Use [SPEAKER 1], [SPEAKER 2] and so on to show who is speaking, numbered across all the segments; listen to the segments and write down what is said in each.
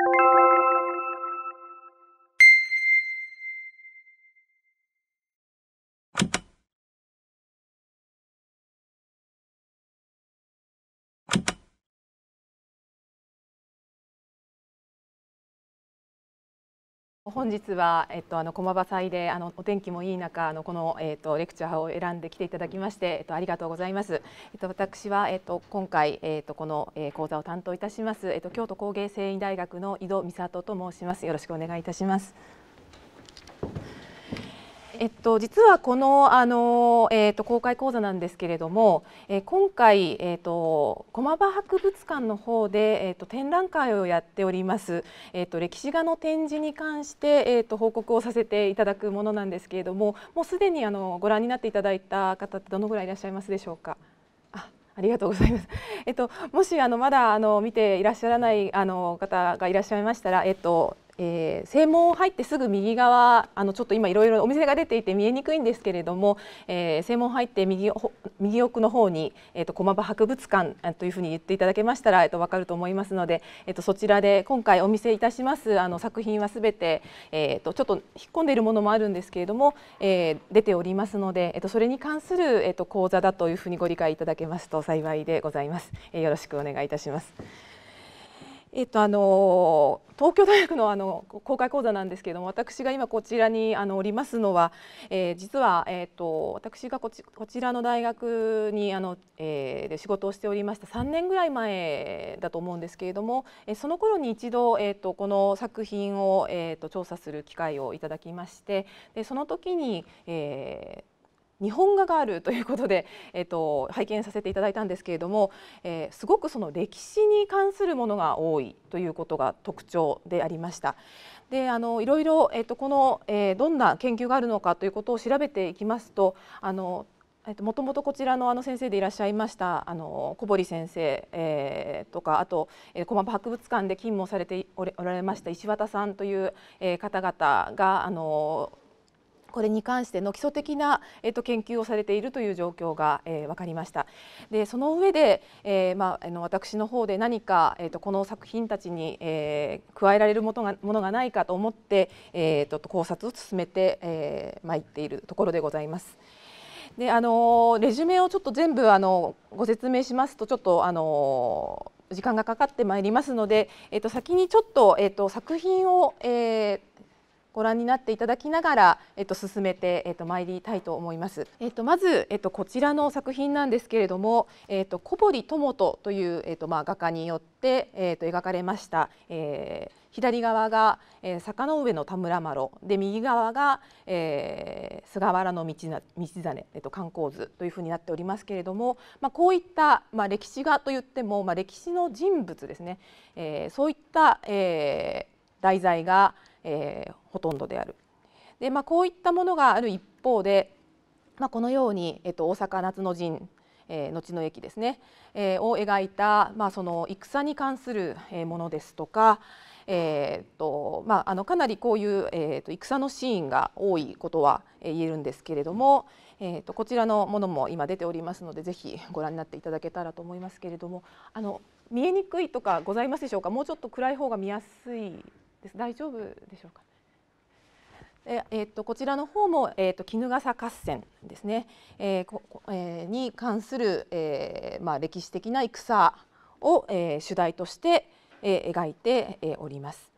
[SPEAKER 1] Thank you 本日は、えっと、あの駒場祭であのお天気もいい中あのこの、えっと、レクチャーを選んできていただきまして、えっと、ありがとうございます、えっと、私は、えっと、今回、えっと、この、えー、講座を担当いたします、えっと、京都工芸繊維大学の井戸美里と申しますよろしくお願いいたしますえっと、実はこのあの、えっと、公開講座なんですけれども、え今回、えっと、駒場博物館の方で、えっと、展覧会をやっております、えっと、歴史画の展示に関して、えっと、報告をさせていただくものなんですけれどももうすでにあのご覧になっていただいた方ってどのぐらいいらっしゃいますでしょうか。ありがとうございます。えっともしあのまだあの見ていらっしゃらないあの方がいらっしゃいましたら、えっとえー、正門を入ってすぐ右側あのちょっと今いろいろお店が出ていて見えにくいんですけれども、えー、正門入って右右奥の方に、えーと、駒場博物館というふうに言っていただけましたら、えーと、分かると思いますので、えーと、そちらで今回お見せいたしますあの作品はすべて、えー、とちょっと引っ込んでいるものもあるんですけれども、えー、出ておりますので、えー、とそれに関する、えー、と講座だというふうにご理解いただけますと幸いでございます。えー、よろしくお願いいたします。えっとあの東京大学のあの公開講座なんですけれども私が今こちらにあのおりますのは、えー、実は、えーと、私がこちこちらの大学にあの、えー、で仕事をしておりました3年ぐらい前だと思うんですけれども、えー、その頃に一度、えーと、この作品を、えーと、と調査する機会をいただきましてでその時に、えー日本画があるということで、えーと、拝見させていただいたんですけれども、えー、すごくその歴史に関するものが多いということが特徴でありました。であのいろいろ、えーと、この、えー、どんな研究があるのかということを調べていきますとあのえっと、もともとこちらのあの先生でいらっしゃいましたあの小堀先生、えー、とかあと、えー、駒場博物館で勤務をされておられました石渡さんという、えー、方々があのこれに関しての基礎的な、えっと、研究をされているという状況が、えー、分かりました。でその上で、えーまあ、あの私の方で何か、えっと、この作品たちに、えー、加えられるものがものがないかと思って、えっと考察を進めて、えー、っているところでございます。であのレジュメをちょっと全部あのご説明しますとちょっとあの時間がかかってまいりますので、えっと、先にちょっと、えっと、作品を、えー、ご覧になっていただきながら、えっと、進めて、えっと、参りたいと思います。えっと、まず、えっと、こちらの作品なんですけれども、えっと、小堀友人という、えっとまあ、画家によって、えっと、描かれました、えー、左側が、えー、坂上の田村麻呂で右側が、えー、菅原の道道真、えっと、観光図というふうになっておりますけれども、まあ、こういった、まあ、歴史画と言っても、まあ、歴史の人物ですね、えー、そういった、えー、題材が、えー、ほとんどである。でまあ、こういったものがある一方で、まあ、このように、えっと、大阪夏の陣、えー、後の駅ですね、えー、を描いた、まあ、その戦に関するものですとか、えーとまあ、あのかなりこういう、えー、と戦のシーンが多いことは言えるんですけれども、えー、とこちらのものも今出ておりますのでぜひご覧になっていただけたらと思いますけれどもあの見えにくいとかございますでしょうかもうちょっと暗い方が見やすいです大丈夫でしょうかええー、とこちらの方も、えーと、と衣笠合戦ですね、えーこえー、に関する、えーまあ、歴史的な戦を、えー、主題として、えー、描いて、えー、おります。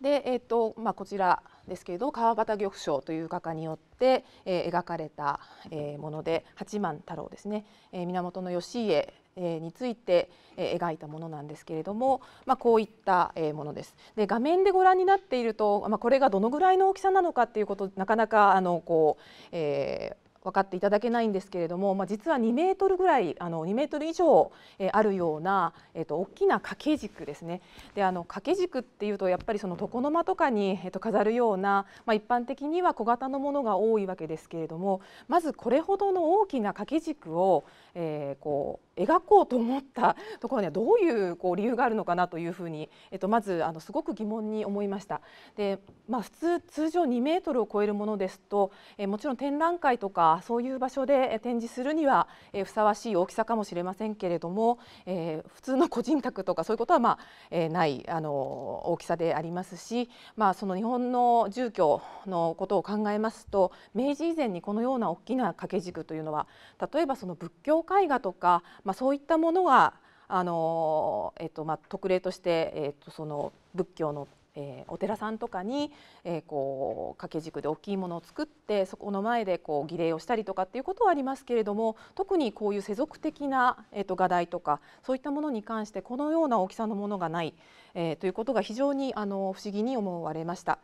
[SPEAKER 1] で、えーとまあ、こちらですけれど川端玉章という画家によって、えー、描かれた、えー、もので八幡太郎ですね、えー、源義家えについて、え描いたものなんですけれども、まあ、こういった、えものです。で画面でご覧になっていると、まあ、これがどのぐらいの大きさなのかっていうことなかなかあのこう、えー分かっていただけないんですけれども、まあ、実は2メートルぐらいあの2メートル以上、えあるような、えっと、大きな掛け軸ですねであの掛け軸っていうとやっぱりその床の間とかに、えっと飾るような、まあ、一般的には小型のものが多いわけですけれどもまずこれほどの大きな掛け軸をえー、こう描こうと思ったところにはどういうこう理由があるのかなというふうに、えっと、まずあのすごく疑問に思いました。でまあ、普通通常2メートルを超えるものですと、えもちろん展覧会とかそういう場所で展示するには、えふさわしい大きさかもしれませんけれども、えー、普通の個人宅とかそういうことは、まあえー、ないあの大きさでありますし、まあ、その日本の住居のことを考えますと明治以前にこのような大きな掛け軸というのは例えばその仏教絵画とか、まあ、そういったものはあの、えっとまあ、特例として、えっと、その仏教のえー、お寺さんとかに、えー、こう掛け軸で大きいものを作ってそこの前でこう儀礼をしたりとかっていうことはありますけれども特にこういう世俗的な、えっと画題とかそういったものに関してこのような大きさのものがない、えー、ということが非常にあの不思議に思われました。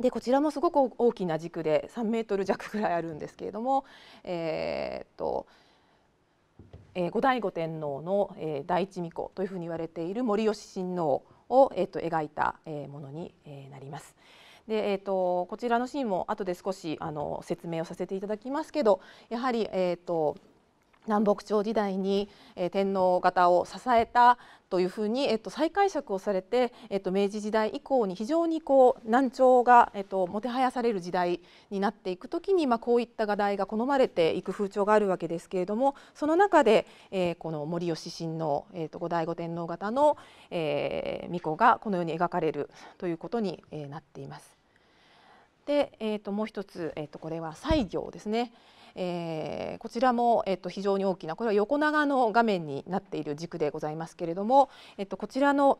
[SPEAKER 1] でこちらもすごく大きな軸で3メートル弱ぐらいあるんですけれども、えー、っとえー、後醍醐天皇の、えー、第一皇子というふうに言われている森吉親王を、えー、と描いた、えー、ものに、えー、なります。でえーと、こちらのシーンも後で少しあの説明をさせていただきますけどやはり、えーと南北朝時代に、え天皇方を支えたというふうに、えっと、再解釈をされて、えっと、明治時代以降に非常にこう難聴が、えっと、もてはやされる時代になっていく時に、まあ、こういった画題が好まれていく風潮があるわけですけれどもその中で、えー、この森吉親王、えっと、後醍醐天皇方の、えー、巫女がこのように描かれるということに、えなっています。で、えー、ともう一つ、えー、とこれは西行ですね。えー、こちらも、えっと、非常に大きなこれは横長の画面になっている軸でございますけれども、えっと、こちらの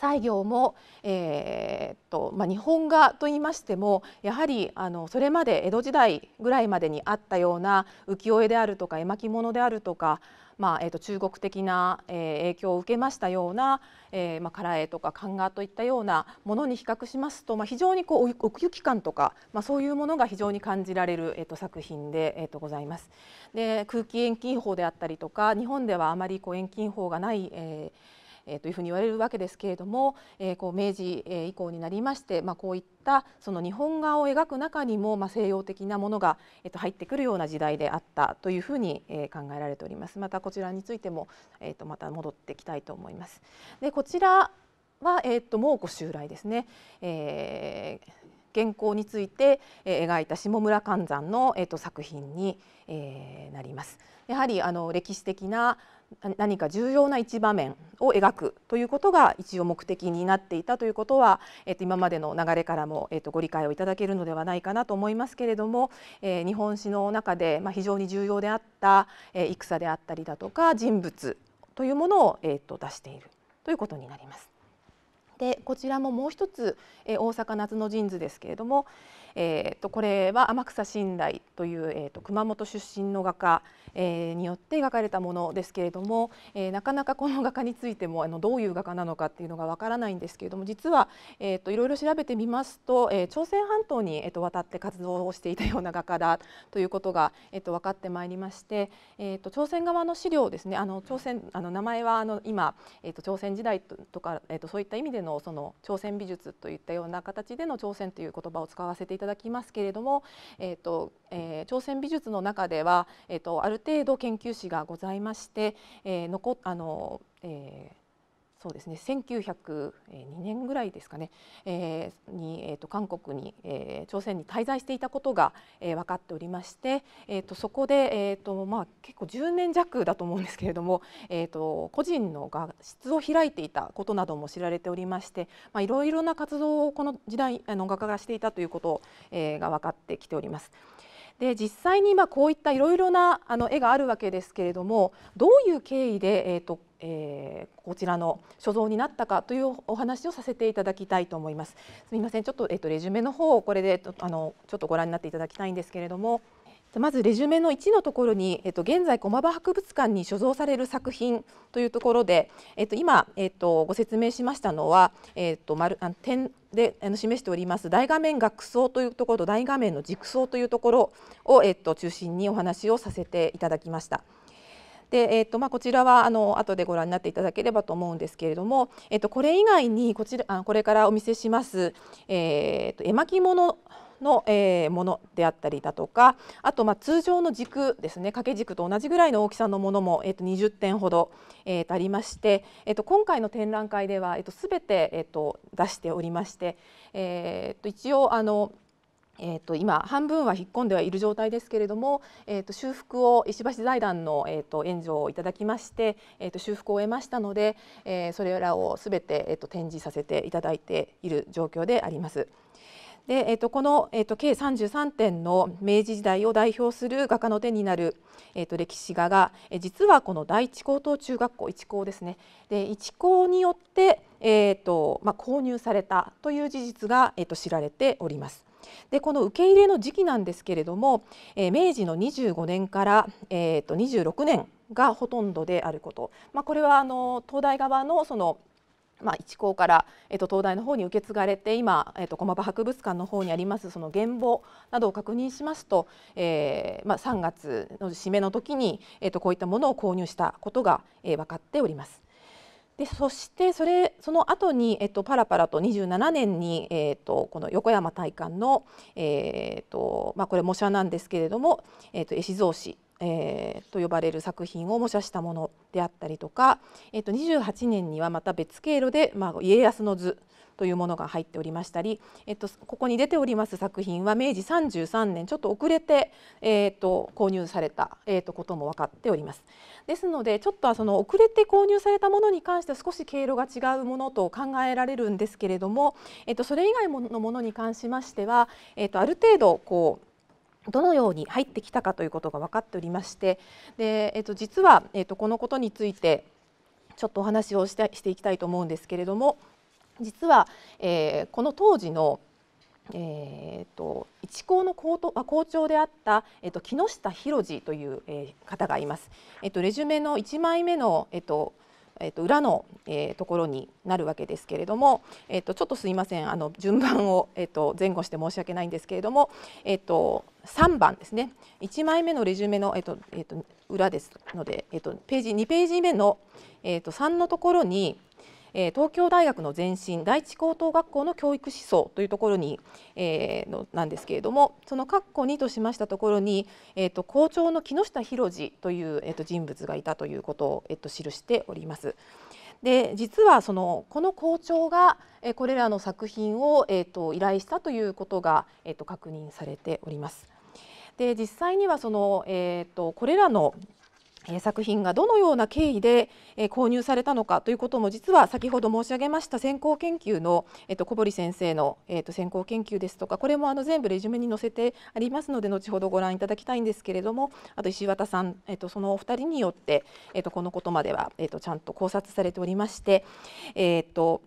[SPEAKER 1] 西行も、えー、っとまあ、日本画といいましてもやはりあのそれまで江戸時代ぐらいまでにあったような浮世絵であるとか絵巻物であるとかまあえー、と中国的な、え影響を受けましたような、えまあ、唐絵とか漢画といったようなものに比較しますと、まあ、非常にこう奥行き感とか、まあ、そういうものが非常に感じられる、えー、と作品で、えー、とございます。で空気遠近法であったりとか日本ではあまりこう遠近法がない、えーえというふうに言われるわけですけれども、えこう明治以降になりまして、まあ、こういったその日本画を描く中にも、まあ、西洋的なものが、えー、と入ってくるような時代であったというふうに、え考えられております。またこちらについても、えー、とまた戻ってきたいと思います。でこちらは、えー、と蒙古襲来ですね、えー、原稿について、えー、描いた下村観山の、えっと作品に、えー、なります。やはりあの歴史的な何か重要な一場面を描くということが一応目的になっていたということは、えっと、今までの流れからも、えっと、ご理解をいただけるのではないかなと思いますけれども、えー、日本史の中で、まあ、非常に重要であった、えー、戦であったりだとか人物というものを、えっと、出しているということになります。でこちらももう一つ、えー、大阪夏の陣図ですけれども、えー、とこれは天草信頼という、えー、と熊本出身の画家、えー、によって描かれたものですけれども、えー、なかなかこの画家についてもあのどういう画家なのかっていうのがわからないんですけれども実は、えー、といろいろ調べてみますと、えー、朝鮮半島に、えー、と渡って活動をしていたような画家だということが、えー、と分かってまいりまして、えー、と朝鮮側の資料ですねあの朝鮮あの名前はあの今、えー、と朝鮮時代とか、えー、とそういった意味でのその朝鮮美術といったような形での朝鮮という言葉を使わせていただきますけれども、えーとえー、朝鮮美術の中では、えーと、ある程度研究史がございまして、えー、残あの、えーそうですね1902年ぐらいですかね、えー、に、えーと、韓国に、えー、朝鮮に滞在していたことが、えー、分かっておりまして、えーと、そこで、えーとまあ、結構10年弱だと思うんですけれども、えーと、個人の画室を開いていたことなども知られておりまして、まあ、いろいろな活動をこの時代あの画家がしていたということを、えー、が分かってきております。で実際にまあこういったいろいろなあの絵があるわけですけれどもどういう経緯で、えーとえー、こちらの所蔵になったかというお話をさせていただきたいと思います。すみません、ちょっとえっ、ー、とレジュメの方をこれであのちょっとご覧になっていただきたいんですけれども、まずレジュメの1のところに、えっ、ー、と、現在駒場博物館に所蔵される作品というところで、えっ、ー、と、今、えっと、ご説明しましたのは、えっと、丸あの点であの示しております大画面額装というところと大画面の軸装というところを、えっと、中心にお話をさせていただきました。で、えっとまあ、こちらはあの後でご覧になっていただければと思うんですけれども、えっとこれ以外にこちらあこれからお見せします、えー、と絵巻物の、えものであったりだとかあとま通常の軸ですね掛け軸と同じぐらいの大きさのものも、えー、と20点ほど、えー、とありまして、えー、と今回の展覧会では、えー、とて、えー、と出しておりまして、えー、と一応あのえーと、今半分は引っ込んではいる状態ですけれども、えーと、修復を石橋財団の、えーと、援助をいただきまして、えー、と修復を終えましたので、えー、それらをすべて、えー、と展示させていただいている状況であります。で、えー、とこの、えー、と計33点の明治時代を代表する画家の手になる、えー、と歴史画が、え実はこの第一高等中学校一高ですねで一高によって、えーとまあ、購入されたという事実が、えー、と知られております。でこの受け入れの時期なんですけれども、えー、明治の25年から、えー、と26年がほとんどであること、まあ、これはあの東大側のそのまあ、一高から、えっと、東大の方に受け継がれて今、えっと、駒場博物館の方にありますその原簿などを確認しますと、えーまあ、3月の締めの時に、えっと、こういったものを購入したことが、えー、分かっております。でそしてそれその後に、えっと、パラパラと27年に、えっと、この横山大観の、えっとまあ、これ模写なんですけれども「えっと、絵師像紙」えー、と呼ばれる作品を模写したものであったりとか、えー、と28年にはまた別経路で、まあ、家康の図というものが入っておりましたり、えっと、ここに出ております作品は明治33年ちょっと遅れて、えー、と、購入された、えー、と、ことも分かっております。ですのでちょっとはその遅れて購入されたものに関しては少し経路が違うものと考えられるんですけれども、えっと、それ以外のものに関しましては、えっと、ある程度こうどのように入ってきたかということが分かっておりましてで、えー、と実は、えー、とこのことについてちょっとお話をしてしていきたいと思うんですけれども実は、えー、この当時のえーと、と一高の校と校長であった、えーと、木下博司という、えー、方がいます、えーと、レジュメの1枚目の、えー、とえー、と裏の、えー、ところになるわけですけれども、えー、とちょっとすいませんあの順番を、えー、と前後して申し訳ないんですけれども、えー、と3番ですね1枚目のレジュメの、えーとえー、と裏ですので、えー、とページ2ページ目の、えー、と3のところにえー、東京大学の前身第一高等学校の教育思想というところに、えー、のなんですけれどもその括弧2としましたところに、えーと、校長の木下博司という、えーと、人物がいたということを、えーと、記しております。で実はそのこの校長が、えー、これらの作品を、えー、と依頼したということが、えー、と確認されております。で実際にはその、えーとこれらの作品がどのような経緯で購入されたのかということも実は先ほど申し上げました先行研究の、えっと、小堀先生の、えっと、先行研究ですとかこれもあの全部レジュメに載せてありますので後ほどご覧いただきたいんですけれどもあと石渡さん、えっと、そのお二人によって、えっと、このことまでは、えっと、ちゃんと考察されておりまして、えっと、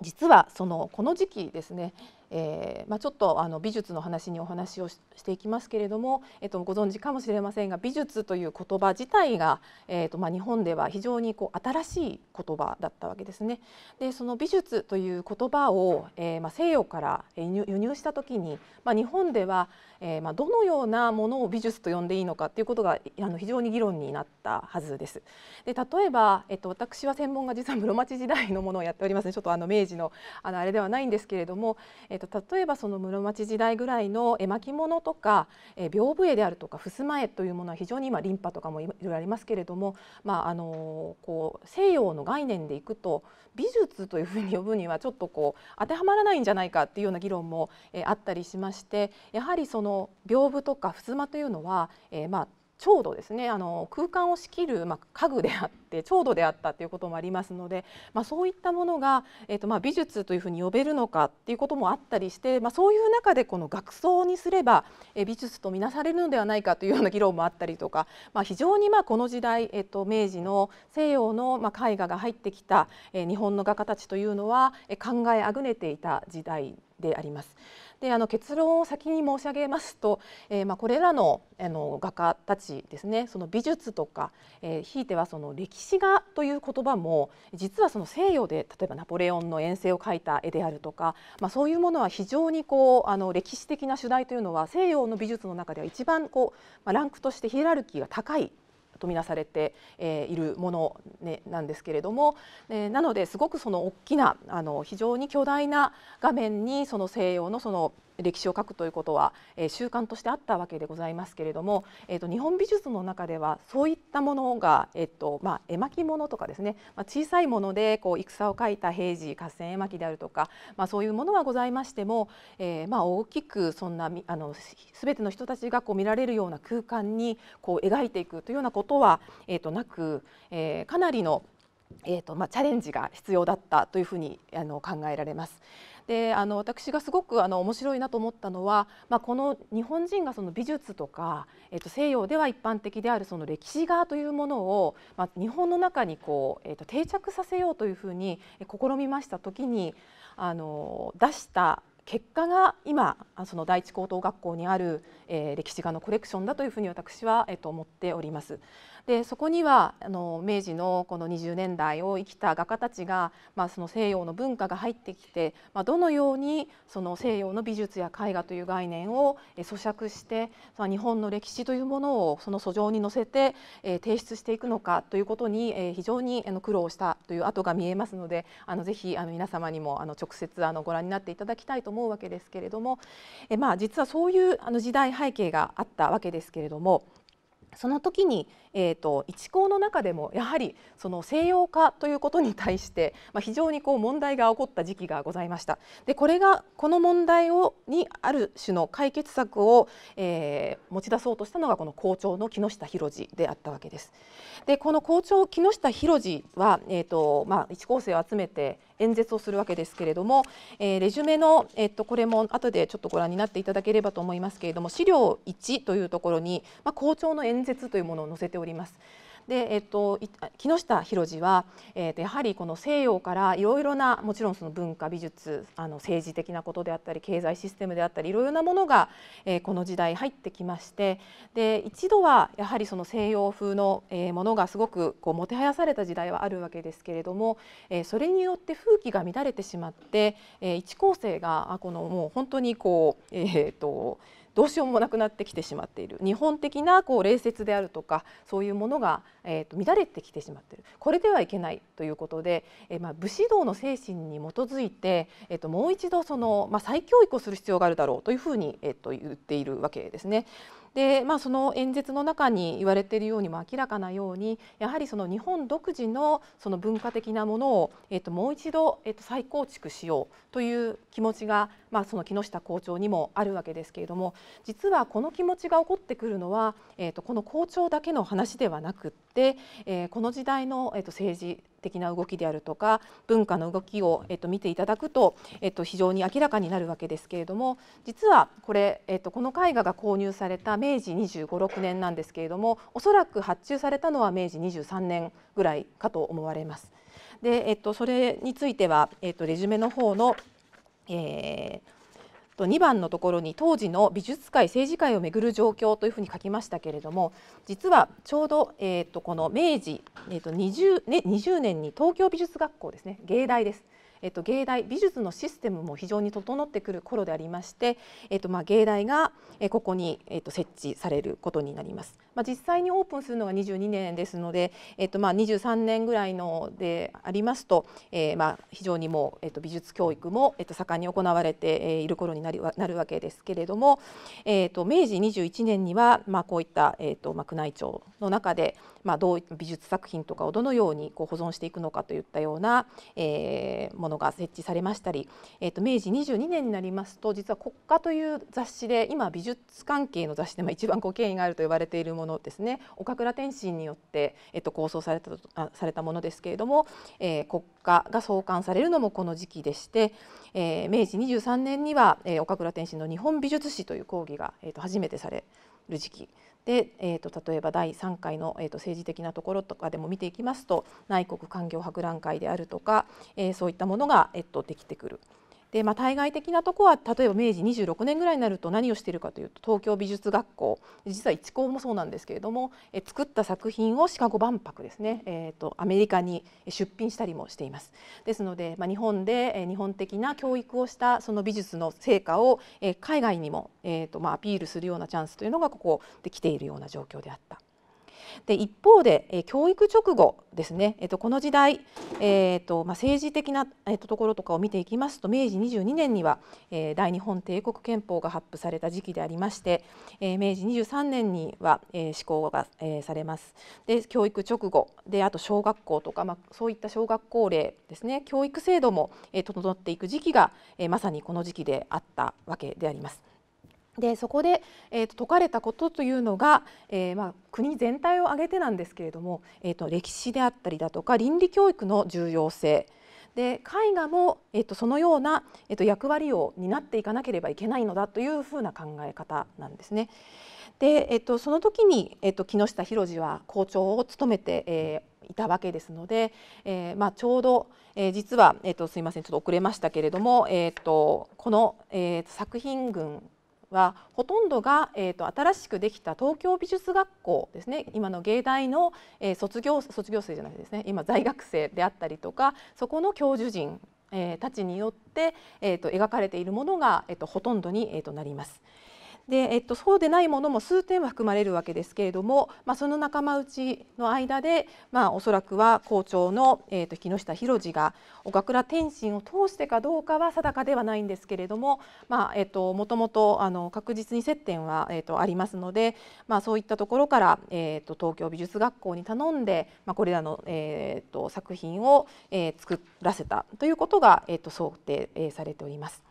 [SPEAKER 1] 実はそのこの時期ですねえーまあ、ちょっとあの美術の話にお話をしていきますけれども、えっと、ご存知かもしれませんが美術という言葉自体が、えっとまあ、日本では非常にこう新しい言葉だったわけですね。でその美術という言葉を、えーまあ、西洋から輸入した時に、まあ、日本では、えーまあ、どのようなものを美術と呼んでいいのかということがあの非常に議論になったはずです。で例えば、えっと、私は専門が実は室町時代のものをやっております、ね、ちょっとあの明治のあのあれではないんですけれども、えっと、と例えばその室町時代ぐらいの絵巻物とか、えー、屏風絵であるとか襖絵というものは非常に今リンパとかもいろいろありますけれども、まああのー、こう西洋の概念でいくと美術というふうに呼ぶにはちょっとこう当てはまらないんじゃないかっていうような議論も、えー、あったりしましてやはりその屏風とか襖というのは、えー、まあ調度ですねあの空間を仕切る、まあ、家具であってう度であったということもありますので、まあ、そういったものが、えーとまあ、美術というふうに呼べるのかっていうこともあったりして、まあ、そういう中でこの学装にすれば、えー、美術と見なされるのではないかというような議論もあったりとか、まあ、非常にまあこの時代、えー、と明治の西洋のまあ絵画が入ってきた、えー、日本の画家たちというのは、えー、考えあぐねていた時代であります。であの結論を先に申し上げますと、えー、まあ、これらのあの画家たちですねその美術とか、えー、ひいてはその歴史画という言葉も実はその西洋で例えばナポレオンの遠征を描いた絵であるとか、まあ、そういうものは非常にこうあの歴史的な主題というのは西洋の美術の中では一番こう、まあ、ランクとしてヒエラルキーが高いとみなされて、えー、いるもの、ね、なんですけれども、えー、なのですごくその大きなあの非常に巨大な画面にその西洋のその歴史を書くということは、えー、習慣としてあったわけでございますけれども、えーと、日本美術の中ではそういったものが、えーとまあ、絵巻物とかですね、まあ、小さいものでこう戦を描いた平時合戦絵巻であるとか、まあ、そういうものはございましても、えーまあ、大きくそんなあの全ての人たちがこう見られるような空間にこう描いていくというようなことは、えー、となく、えー、かなりのえーとまあ、チャレンジが必要だったというふうにあの考えられます。であの私がすごくあの面白いなと思ったのは、まあ、この日本人がその美術とか、えっと、西洋では一般的であるその歴史画というものを、まあ、日本の中にこう、えっと、定着させようというふうに試みました時にあの出した結果が今その第一高等学校にある、えー、歴史画のコレクションだというふうに私は、えー、と思っております。でそこにはあの明治のこの20年代を生きた画家たちが、まあ、その西洋の文化が入ってきて、まあ、どのようにその西洋の美術や絵画という概念を咀嚼して日本の歴史というものをその訴状に乗せて提出していくのかということに非常に苦労したという跡が見えますのであのぜひあの皆様にもあの直接あのご覧になっていただきたいと思うわけですけれどもえ、まあ、実はそういうあの時代背景があったわけですけれども。その時に、えーと、一項の中でもやはりその西洋化ということに対して、まあ、非常にこう問題が起こった時期がございましたでこれがこの問題をにある種の解決策を、えー、持ち出そうとしたのがこの校長の木下博次であったわけですでこの校長木下博次は、えーとまあ、一校生を集めて演説をするわけですけれども、えー、レジュメの、えっと、これも後でちょっとご覧になっていただければと思いますけれども資料1というところに、まあ、校長の演説というものを載せております。で、えっと、木下博司は、えっと、やはりこの西洋からいろいろなもちろんその文化美術あの政治的なことであったり経済システムであったりいろいろなものが、えー、この時代入ってきましてで一度はやはりその西洋風の、えものがすごくこうもてはやされた時代はあるわけですけれども、えー、それによって風紀が乱れてしまって、えー、一構生がこのもう本当にこうえっ、とどうしようもなくなってきてしまっている日本的なこう礼節であるとかそういうものが、えー、と乱れてきてしまっているこれではいけないということで、えー、まあ、武士道の精神に基づいて、えー、ともう一度その、まあ、再教育をする必要があるだろうというふうに、えー、と言っているわけですね。で、まあ、その演説の中に言われているようにも明らかなようにやはりその日本独自のその文化的なものを、えっともう一度、えっと再構築しようという気持ちが、まあ、その木下校長にもあるわけですけれども実はこの気持ちが起こってくるのは、えっとこの校長だけの話ではなくって、えー、この時代の、えっと政治的な動きであるとか文化の動きを、えっと、見ていただくと、えっと、非常に明らかになるわけですけれども実はこれ、えっと、この絵画が購入された明治25、6年なんですけれどもおそらく発注されたのは明治23年ぐらいかと思われます。でえっと、それについては、えっと、レジュメの方の、えー、2番のところに当時の美術界政治界をめぐる状況というふうに書きましたけれども実はちょうど、えーと、とこの明治、えーと 20, ね、20年に東京美術学校ですね芸大ですえっと、芸大美術のシステムも非常に整ってくる頃でありまして、えっとまあ、芸大がここに、えっと、設置されることになります。まあ、実際にオープンするのが22年ですので、えっとまあ、23年ぐらいのでありますと、えー、まあ非常にもう、えっと、美術教育も、えっと、盛んに行われている頃になりなるわけですけれども、えっと、明治21年には、まあ、こういった、えっとまあ、宮内庁の中で、まあ、どう美術作品とかをどのようにこう保存していくのかといったような、えー、もものが設置されましたり、えー、と明治22年になりますと実は「国家」という雑誌で今美術関係の雑誌で一番こう権威があると言われているものですね岡倉天心によって、えー、と構想されたあされたものですけれども、えー、国家が創刊されるのもこの時期でして、えー、明治23年には、えー、岡倉天心の「日本美術史」という講義が、えー、と初めてされる時期で、えーと、例えば第3回の、えーと、政治的なところとかでも見ていきますと内国官業博覧会であるとか、えー、そういったものが、えーとできてくる。で、まあ、対外的なとこは例えば明治26年ぐらいになると何をしているかというと東京美術学校実は一高もそうなんですけれどもえ作った作品をシカゴ万博ですね、えーと、アメリカに出品したりもしています。ですので、まあ、日本で、え日本的な教育をしたその美術の成果を、え海外にも、えーとまあ、アピールするようなチャンスというのがここできているような状況であった。で一方で、え教育直後ですね、えー、とこの時代、えーとまあ、政治的な、えー、とところとかを見ていきますと明治22年には、え大日本帝国憲法が発布された時期でありまして、え明治23年には、え施行が、えされます。で教育直後であと小学校とか、まあ、そういった小学校令ですね教育制度も、え整っていく時期が、えまさにこの時期であったわけであります。でそこで、えーと、説解かれたことというのが、えー、まあ、国全体を挙げてなんですけれども、えーと、歴史であったりだとか倫理教育の重要性で絵画も、えーと、そのような、えー、と役割を担っていかなければいけないのだというふうな考え方なんですね。で、えー、とその時に、えー、と木下博司は校長を務めて、えーいたわけですので、えーまあ、ちょうど、えー、実は、えーと、すいませんちょっと遅れましたけれども、えーと、とこの、えー、作品群はほとんどが、えーと、新しくできた東京美術学校ですね今の芸大の、えー、卒業卒業生じゃないですね今在学生であったりとかそこの教授陣、えー、たちによって、えーと、描かれているものが、えーと、とほとんどに、えー、となります。で、えっと、そうでないものも数点は含まれるわけですけれども、まあ、その仲間内の間で、まあ、おそらくは校長の、えっと、木下博次が岡倉天心を通してかどうかは定かではないんですけれども、まあえっと、もともとあの確実に接点は、えっと、ありますので、まあ、そういったところから、えっと、東京美術学校に頼んで、まあ、これらの、えっと、作品を、えー、作らせたということが、えっと、想定、えされております。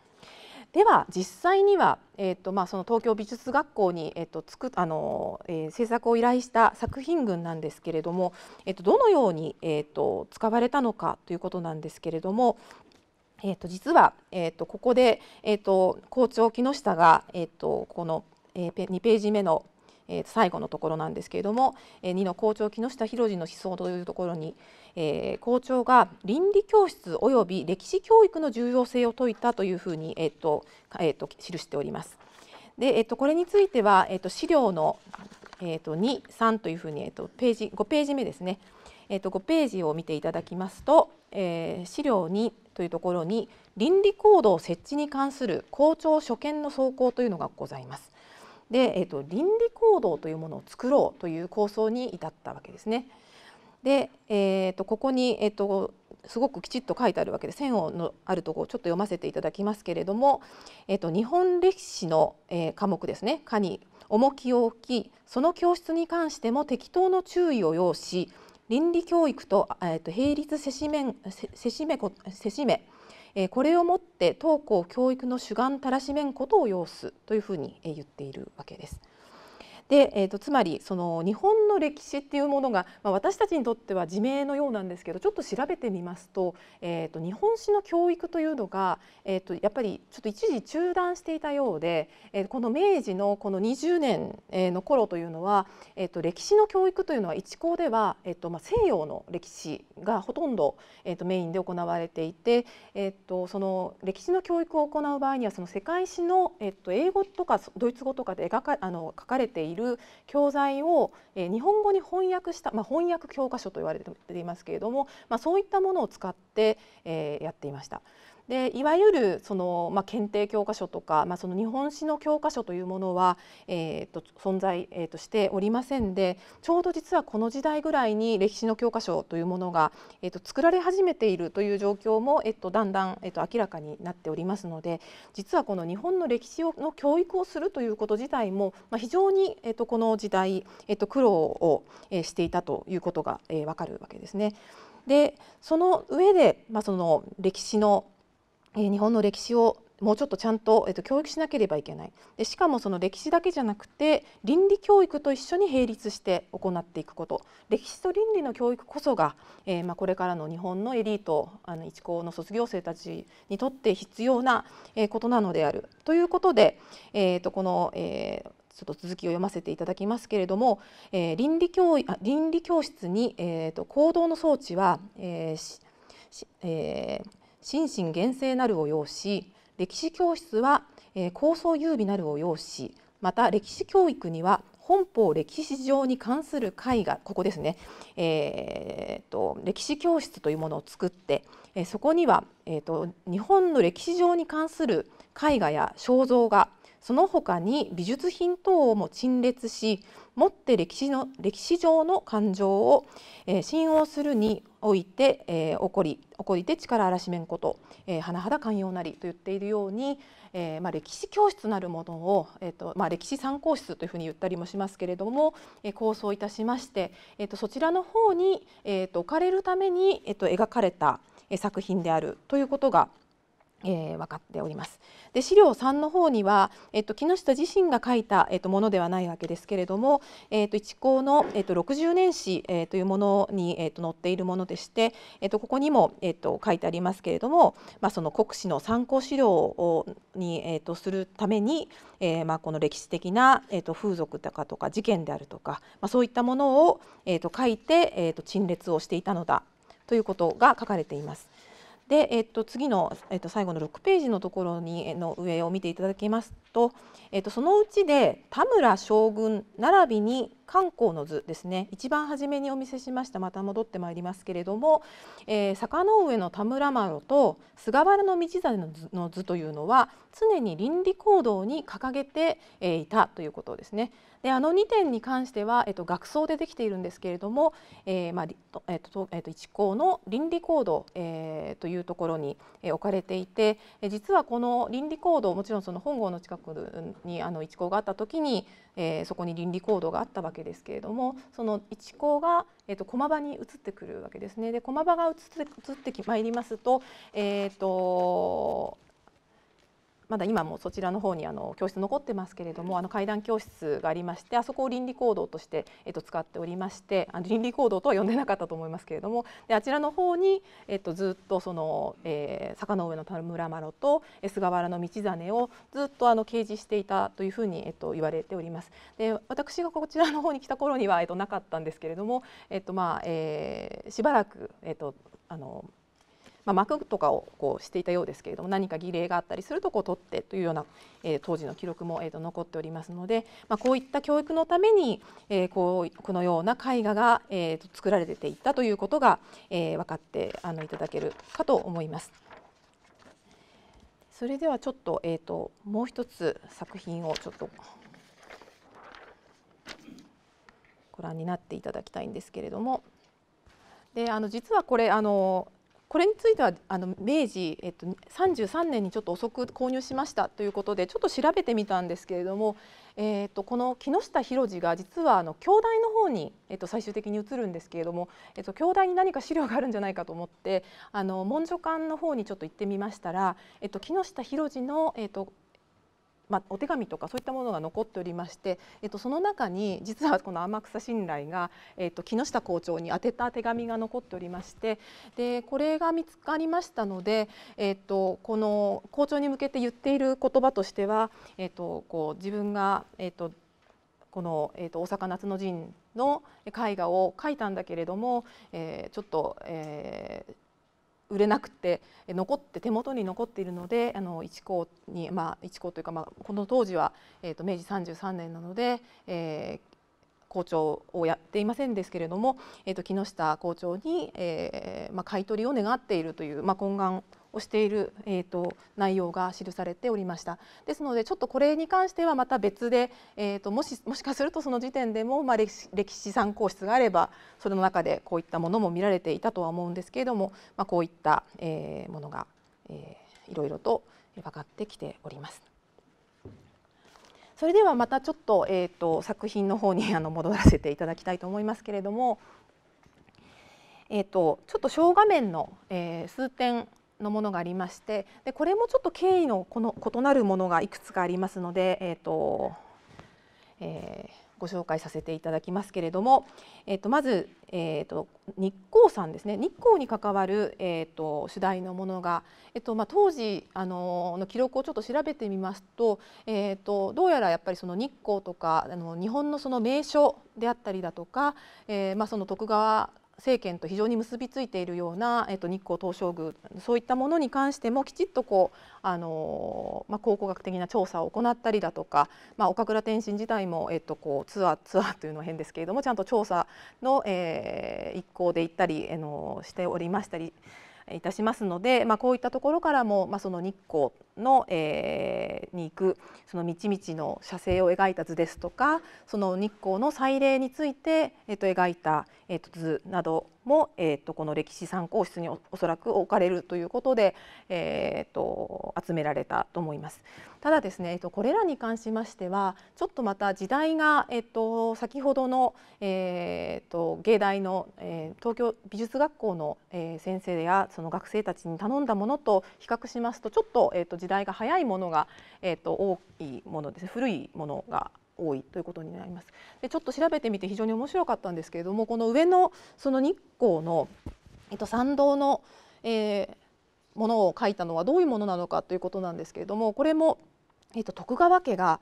[SPEAKER 1] では実際には、えーとまあ、その東京美術学校に、えーとつくあのえー、制作を依頼した作品群なんですけれども、えーと、どのように、えーと、使われたのかということなんですけれども、えーと、実は、えー、とここで、えー、と校長木下が、えー、とこの、え2ページ目の「えー、最後のところなんですけれども、えー、2の校長木下博次の思想というところに、えー、校長が倫理教室および歴史教育の重要性を説いたというふうに、えーとえーと、記しております。で、えーと、これについては、えーと、と資料の、えー、と2、3というふうに、えー、とページ5ページ目ですね、えー、と5ページを見ていただきますと、えー、資料2というところに倫理行動設置に関する校長所見の草稿というのがございます。で、えーと、倫理行動というものを作ろうという構想に至ったわけですね。で、えーと、ここに、えーと、すごくきちっと書いてあるわけで線をのあるところちょっと読ませていただきますけれども、えー、と日本歴史の、えー、科目ですね科に重きを置きその教室に関しても適当の注意を要し倫理教育と,、えー、と並立せしめせしめせしめえこれをもって登校教育の主眼たらしめんことを要すというふうに言っているわけです。で、えーと、つまりその日本の歴史っていうものが、まあ、私たちにとっては自明のようなんですけどちょっと調べてみますと,、えーと、日本史の教育というのが、えーと、とやっぱりちょっと一時中断していたようで、えー、この明治のこの20年の頃というのは、えー、と歴史の教育というのは一校では、えーとまあ、西洋の歴史がほとんど、えー、とメインで行われていて、えー、とその歴史の教育を行う場合にはその世界史の、えー、と英語とかドイツ語とかで描かあの書かれているいる教材を、え日本語に翻訳した、まあ、翻訳教科書と言われていますけれども、まあ、そういったものを使って、えやっていました。でいわゆるその、まあ、検定教科書とか、まあ、その日本史の教科書というものは、えーと、存在、えーと、しておりませんでちょうど実はこの時代ぐらいに歴史の教科書というものが、えーと、作られ始めているという状況も、えー、とだんだん、えー、と明らかになっておりますので実はこの日本の歴史をの教育をするということ自体も、まあ、非常に、えー、とこの時代、えー、と苦労を、えしていたということが、えー、わかるわけですね。でその上で、まあ、その歴史のえ日本の歴史をもうちょっとちゃんと、えっと、教育しなければいけないでしかもその歴史だけじゃなくて倫理教育と一緒に並立して行っていくこと歴史と倫理の教育こそが、えー、まあ、これからの日本のエリートあの一高の卒業生たちにとって必要な、えことなのであるということで、えー、とこの、えーちょっと続きを読ませていただきますけれども、えー、倫理教あ倫理教室に、えーと、行動の装置は、えーえー心身厳正なるを要し歴史教室は、えー、構想優美なるを要しまた歴史教育には本邦歴史上に関する絵画ここですね、えーと、歴史教室というものを作って、えー、そこには、えーと日本の歴史上に関する絵画や肖像画その他に美術品等をも陳列し持って歴史の歴史上の感情を、えー、信用するにおいて、えー、起こり起こりて力荒らしめんこと、えー、甚だ寛容なりと言っているように、えー、まあ、歴史教室なるものを、えーとまあ、歴史参考室というふうに言ったりもしますけれども、えー、構想いたしまして、えーと、そちらの方に、えーと、置かれるために、えーと描かれた作品であるということがえー、分かっておりますで資料3の方には、えっと、木下自身が書いた、えっと、ものではないわけですけれども、えっと、一行の、えっと、60年史、えー、というものに、えっと、載っているものでして、えっと、ここにも、えっと、書いてありますけれども、まあ、その国史の参考資料をに、えっと、するために、えーまあ、この歴史的な、えっと、風俗とかとか事件であるとか、まあ、そういったものを、えっと、書いて、えっと、陳列をしていたのだということが書かれています。で、えっと、次の、えっと、最後の6ページのところにの上を見ていただきますと,、えー、とそのうちで田村将軍並びに漢光の図ですね一番初めにお見せしましたまた戻ってまいりますけれども、えー、坂の上の田村麻呂と菅原道真の図というのは常に倫理行動に掲げて、えいたということですね。であの2点に関しては、えー、と学装でできているんですけれども、えー、まあえーとえー、と一項の倫理行動、えー、というところに、え置かれていて、え実はこの倫理行動もちろんその本郷の近くことにあの一項があった時に、えー、そこに倫理行動があったわけですけれどもその一項が、えーと、駒場に移ってくるわけですね。で駒場が移って移ってきまいりますと,、えーと、とまだ今もそちらの方にあの教室残ってますけれどもあの階段教室がありましてあそこを倫理行動として、えっと、使っておりましてあの倫理行動とは呼んでなかったと思いますけれどもであちらの方に、えっと、ずっとその、えー、坂の上の田村麻呂と菅原の道真をずっとあの掲示していたというふうに、えっと、言われております。で私がこちらの方に来た頃には、えっと、なかったんですけれども、えっとまあえー、しばらく、えっと、あのまあ、幕とかをこうしていたようですけれども何か儀礼があったりするとこう取ってというような、えー、当時の記録も、えー、と残っておりますので、まあ、こういった教育のために、えー、こうこのような絵画が、えー、と作られていったということが、えー、分かってあのいただけるかと思います。それではちょっと,、えーと、ともう一つ作品をちょっとご覧になっていただきたいんですけれどもであの実はこれあのこれについてはあの明治、えっと、33年にちょっと遅く購入しましたということでちょっと調べてみたんですけれども、えっと、この木下博司が実はあの京大の方に、えっと、最終的に移るんですけれども、えっと、京大に何か資料があるんじゃないかと思ってあの文書館の方にちょっと行ってみましたら、えっと、木下博司の、えっと、まあ、お手紙とかそういったものが残っておりまして、えっと、その中に実はこの天草信頼が、えっと、木下校長に宛てた手紙が残っておりましてでこれが見つかりましたので、えっと、この校長に向けて言っている言葉としては、えっと、こう自分が、えっと、この、えっと大阪夏の陣の絵画を描いたんだけれども、えー、ちょっと、えー、売れなくて残って手元に残っているのであの一校にまあ一校というか、まあ、この当時は、えー、と明治33年なので、えー、校長をやっていませんですけれども、えー、と木下校長に、えーまあ、買い取りを願っているという、まあ、懇願をしている、えーと、内容が記されておりましたですのでちょっとこれに関してはまた別で、えーと、もしもしかするとその時点でも、まあ、歴史歴史参考室があればそれの中でこういったものも見られていたとは思うんですけれども、まあ、こういった、えー、ものが、えー、いろいろと分かってきております。それではまたちょっと,、えーと、作品の方にあの戻らせていただきたいと思いますけれども、えーと、とちょっと小画面の、えー、数点のものがありましてでこれもちょっと経緯のこの異なるものがいくつかありますので、えーとえー、ご紹介させていただきますけれども、えー、とまず、えー、と日光さんですね日光に関わる、えー、と主題のものが、えーとまあ、当時あのの記録をちょっと調べてみますと,、えー、とどうやらやっぱりその日光とかあの日本のその名所であったりだとか、えーまあ、その徳川政権と非常に結びついているような、えっと、日光東照宮そういったものに関してもきちっとこう、あのまあ、考古学的な調査を行ったりだとか、まあ、岡倉天心自体も、えっと、こうツアーツアーというのは変ですけれどもちゃんと調査の、えー、一行で行ったり、えのしておりましたり。いたしますので、まあ、こういったところからも、まあ、その日光の、えー、に行くその道々の写生を描いた図ですとかその日光の祭礼について、えー、と描いた、えー、と図なども、えー、とこの歴史参考室におそらく置かれるということで、えー、と集められたと思います。ただですね、えー、とこれらに関しましてはちょっとまた時代が、えー、と先ほどの、えー、と芸大の、えー、東京美術学校の、えー、先生やその学生たちに頼んだものと比較しますとちょっと,、えー、と時代が早いものが、えーと、多いものですね古いものが多いということになります。でちょっと調べてみて非常に面白かったんですけれどもこの上のその日光の、えーと、参道の、えー、ものを書いたのはどういうものなのかということなんですけれどもこれも、えーと、徳川家が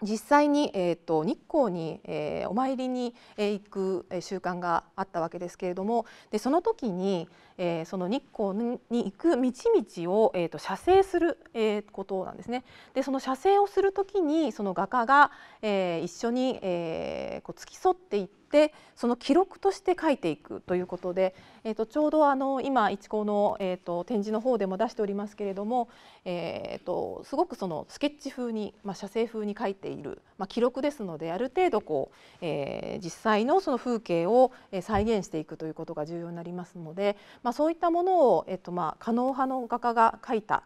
[SPEAKER 1] 実際に、えーと、日光に、えー、お参りに、え行く習慣があったわけですけれどもでその時に、えー、その日光に行く道々を、えーと、と写生する、えー、ことなんですね。でその写生をする時にその画家が、えー、一緒に、えー、こう付き添っていってでその記録として書いていくということで、えーと、ちょうどあの今一高の、えーと、展示の方でも出しておりますけれども、えーと、とすごくそのスケッチ風に、まあ、写生風に書いている、まあ、記録ですのである程度こう、えー、実際のその風景を再現していくということが重要になりますので、まあ、そういったものを、えーとまあ、可能派の画家が書いた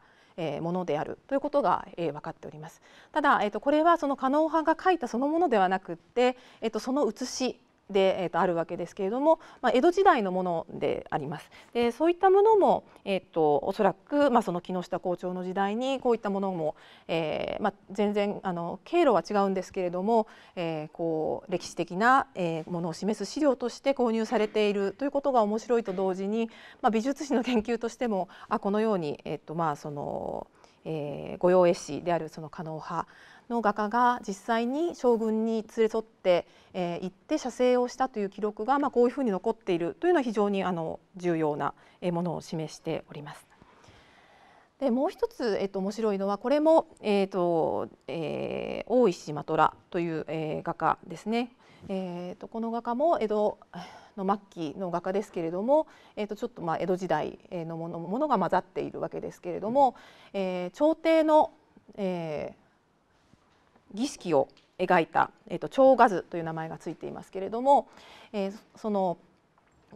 [SPEAKER 1] ものであるということが、えー、分かっております。ただ、えー、とこれはその可能派が書いたそのものではなくって、えー、とその写しで、えー、とあるわけですけれども、まあ、江戸時代のものであります。でそういったものも、えーと、おそらく、まあ、その木下校長の時代にこういったものも、えーまあ、全然あの経路は違うんですけれども、えー、こう歴史的な、えー、ものを示す資料として購入されているということが面白いと同時に、まあ、美術史の研究としてもあこのように、えーとまあそのえー、御用絵師であるその狩野派の画家が実際に将軍に連れ添ってえー、行って写生をしたという記録が、まあ、こういうふうに残っているというのは非常にあの重要なものを示しております。でもう一つ、えっと、面白いのはこれも、えーとえー、大石マトラという、えー、画家ですね。えーと、この画家も江戸の末期の画家ですけれども、えーと、とちょっとまあ江戸時代のものものが混ざっているわけですけれども、えー、朝廷の、えー、儀式を描いた、えーと、と蝶画図という名前がついていますけれども、えー、その、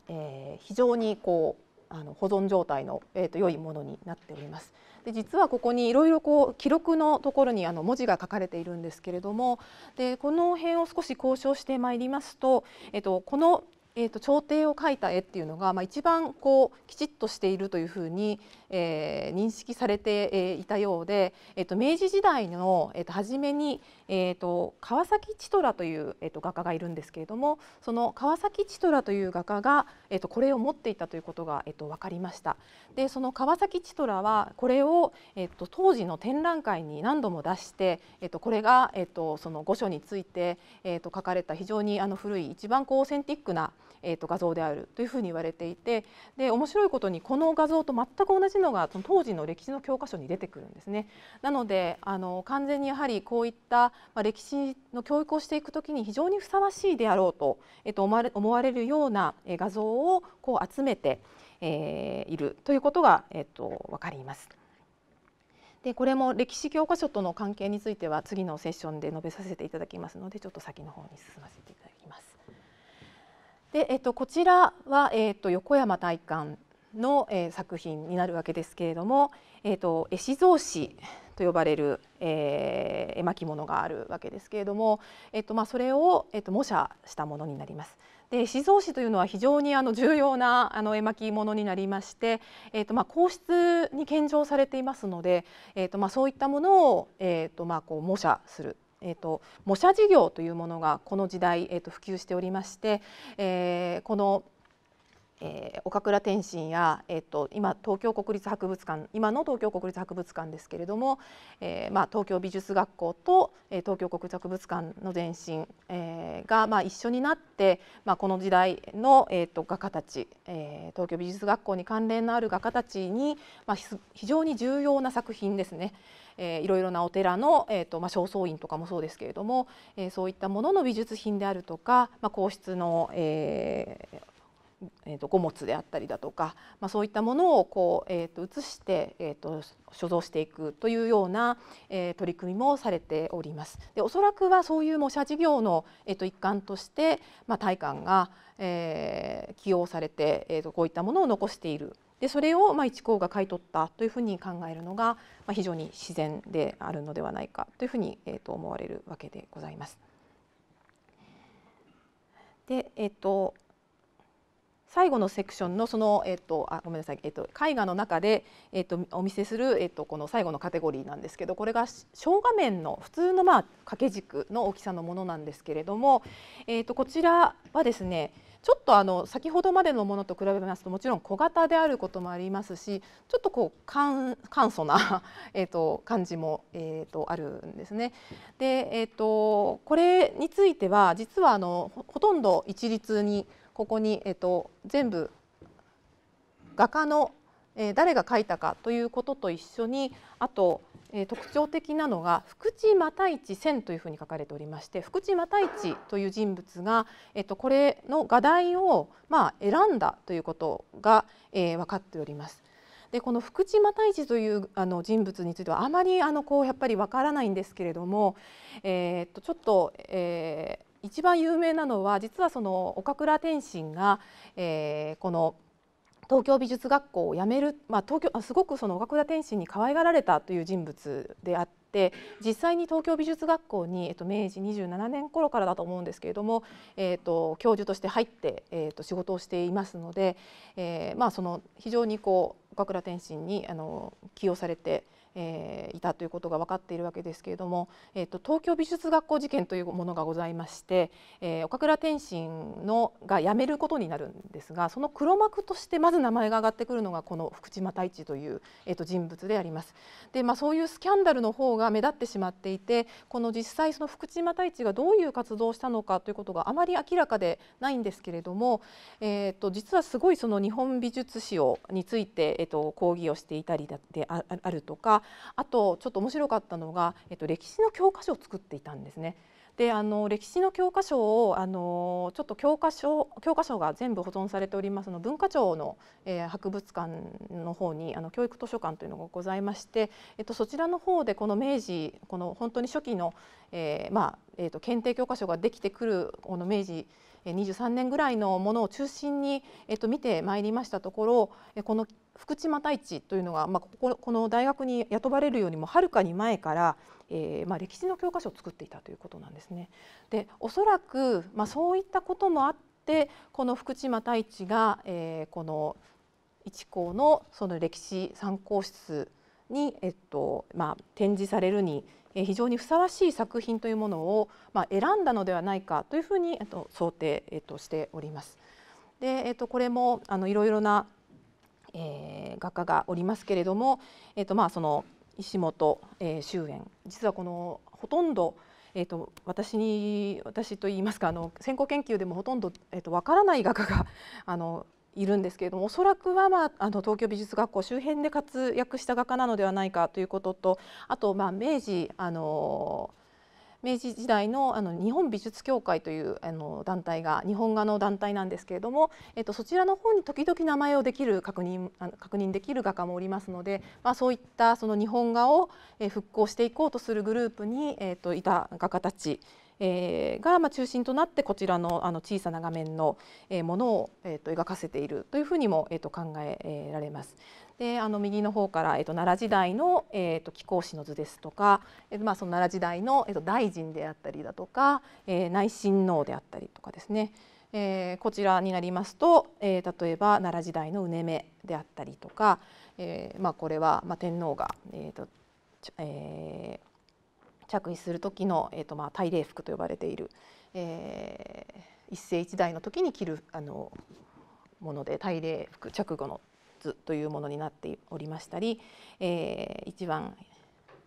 [SPEAKER 1] えー、非常にこうあの保存状態の、えーと、良いものになっております。で実はここにいろいろこう記録のところにあの文字が書かれているんですけれどもでこの辺を少し交渉してまいりますと、えーとこのえーと、朝廷を描いた絵っていうのが、まあ、一番こうきちっとしているというふうに、えー、認識されて、えー、いたようで、えーと、明治時代の、えーと、と初めに、えー、と川崎千虎という、えー、と画家がいるんですけれどもその川崎千虎という画家が、えー、とこれを持っていたということが、えー、と分かりました。でその川崎千虎はこれを、えー、と当時の展覧会に何度も出して、えー、とこれが、えー、とその御所について、えー、と書かれた非常にあの古い一番こうオーセンティックなえー、と画像であるというふうに言われていてで面白いことにこの画像と全く同じのがその当時の歴史の教科書に出てくるんですね。なのであの完全にやはりこういった、まあ、歴史の教育をしていくときに非常にふさわしいであろうと,、えー、と思われ思われるような画像をこう集めて、えー、いるということが、えー、と分かります。でこれも歴史教科書との関係については次のセッションで述べさせていただきますのでちょっと先の方に進ませてください。で、えっと、こちらは、えっと、横山大観の、えー、作品になるわけですけれども、えっと、絵師像紙と呼ばれる、えー、絵巻物があるわけですけれども、えっとまあ、それを、えっと、模写したものになります。で死蔵紙というのは非常にあの重要なあの絵巻物になりまして、えーとまあ、皇室に献上されていますので、えーとまあ、そういったものを、えーとまあ、こう模写するえーと、模写事業というものがこの時代、えーと、普及しておりまして、えー、このえー、岡倉天心や、えーと、今東京国立博物館今の東京国立博物館ですけれども、えーまあ、東京美術学校と、えー、東京国立博物館の前身、えー、が、まあ、一緒になって、まあ、この時代の、えーと、と画家たち、えー、東京美術学校に関連のある画家たちに、まあ、非常に重要な作品ですね、えー、いろいろなお寺の、えーとまあ、正倉院とかもそうですけれども、えー、そういったものの美術品であるとか、まあ、皇室の、えー、えー、と五物であったりだとか、まあ、そういったものをこう、えー、と移して、えー、と所蔵していくというような、えー、取り組みもされております。でおそらくはそういう模写事業の、えー、と一環として、まあ、体感が、えー、起用されて、えー、とこういったものを残しているでそれをまあ一行が買い取ったというふうに考えるのが、まあ、非常に自然であるのではないかというふうに、えー、と思われるわけでございます。でえっ、ー、と最後のセクションのその、えっと、あごめんなさい、えっと、絵画の中で、えっと、お見せする、えっと、この最後のカテゴリーなんですけどこれが小画面の普通の、まあ、掛け軸の大きさのものなんですけれども、えっと、こちらはですねちょっとあの先ほどまでのものと比べますともちろん小型であることもありますしちょっとこう簡簡素な えと感じも、えー、とあるんですね。で、えー、とこれについては実はあのほとんど一律にここに、えっと、全部画家の、えー、誰が描いたかということと一緒にあと、えー、特徴的なのが福地又一千というふうに書かれておりまして福地又一という人物が、えっと、これの画題を、まあ、選んだということが、えー、分かっております。でこの福地又一というあの人物についてはあまりあのこうやっぱりわからないんですけれども、えー、っとちょっと、えー、一番有名なのは実はその岡倉天心が、えー、この東京美術学校を辞める、まあ、東京すごくその岡倉天心に可愛がられたという人物であって実際に東京美術学校に、えっと、明治27年頃からだと思うんですけれども、えー、っと、教授として入って、えー、っと、仕事をしていますので、えーまあ、その非常にこう岡倉天心にあの起用されて。えー、いたということが分かっているわけですけれども、えー、と東京美術学校事件というものがございまして、えー、岡倉天心のが辞めることになるんですがその黒幕としてまず名前が挙がってくるのがこの福島太一という、えー、と人物であります。でまあ、そういうスキャンダルの方が目立ってしまっていてこの実際その福島太一がどういう活動をしたのかということがあまり明らかでないんですけれども、えー、と実はすごいその日本美術史をについて、えー、と講義をしていたりであるとかあとちょっと面白かったのが、えっと、歴史の教科書を作っていたんですね。であの歴史の教科書をあのちょっと教科書教科書が全部保存されておりますの文化庁の、えー、博物館の方にあの教育図書館というのがございまして、えっと、そちらの方でこの明治この本当に初期の、えー、まあえーと、と検定教科書ができてくるこの明治23年ぐらいのものを中心に、えっと、見てまいりましたところこの福島又市というのが、まあ、ここの大学に雇われるよりもはるかに前から、えーまあ、歴史の教科書を作っていたということなんですね。でおそらく、まあ、そういったこともあってこの福島又市が、えー、この一校のその歴史参考室に、えっとまあ、展示されるに非常にふさわしい作品というものをまあ、選んだのではないかというふうにえっと、想定えっと、しております。でえっと、これもあのいろいろなえ画家がおりますけれどもえっとまあ、その石本え周縁実はこのほとんどえっと、私に私といいますかあの先行研究でもほとんど、えっと、わからない画家があのいるんですけれどもおそらくは、まあ、あの東京美術学校周辺で活躍した画家なのではないかということとあと、まあ、明治あの明治時代のあの日本美術協会というあの団体が日本画の団体なんですけれども、えっと、そちらの方に時々名前をできる確認確認できる画家もおりますので、まあ、そういったその日本画を復興していこうとするグループに、えっと、いた画家たちえー、がまあ中心となってこちらのあの小さな画面のものを、えー、と描かせているというふうにも、えー、と考えられます。であの右の方から、えー、と奈良時代の、えー、と貴公子の図ですとか、えーまあ、その奈良時代の、えー、と大臣であったりだとか、えー、内親王であったりとかですね、えー、こちらになりますと、えー、例えば奈良時代のうねめであったりとか、えーまあ、これは、まあ、天皇が、えーとえー、着衣する時の、えーとまあ、大礼服と呼ばれている、えー、一世一代の時に着るあのもので大礼服着後の図というものになっておりましたり、えー、一番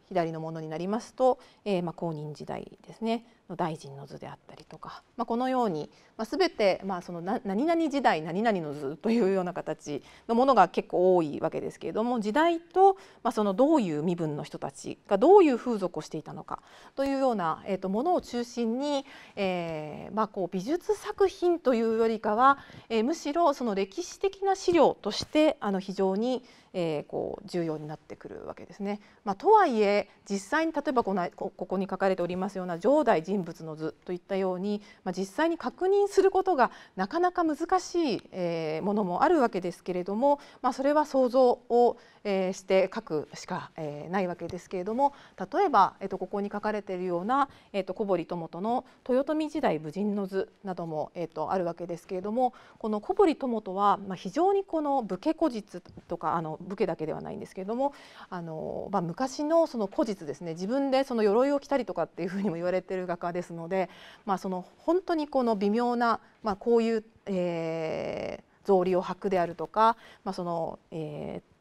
[SPEAKER 1] 左のものになりますと、えーまあ、公認時代ですね大臣の図であったりとか、まあ、このように、まあ、全て、まあ、その何々時代何々の図というような形のものが結構多いわけですけれども時代と、まあ、そのどういう身分の人たちがどういう風俗をしていたのかというような、えー、とものを中心に、えーまあ、こう美術作品というよりかは、えー、むしろその歴史的な資料としてあの非常にえー、こう重要になってくるわけですね。まあ、とはいえ実際に例えばこのここに書かれておりますような上代人物の図といったように、まあ、実際に確認することがなかなか難しい、えー、ものもあるわけですけれども、まあ、それは想像を、えー、して書くしか、えー、ないわけですけれども例えば、えー、とここに書かれているような、えー、と小堀友人の「豊臣時代武人の図」なども、えー、とあるわけですけれどもこの小堀友人は、まあ、非常にこの武家古実とかあの武家だけではないんですけれどもあの、まあ、昔のその古実ですね自分でその鎧を着たりとかっていうふうにも言われている画家ですので、まあ、その本当にこの微妙な、まあ、こういう、えー、草履を履くであるとか、まあそのえー、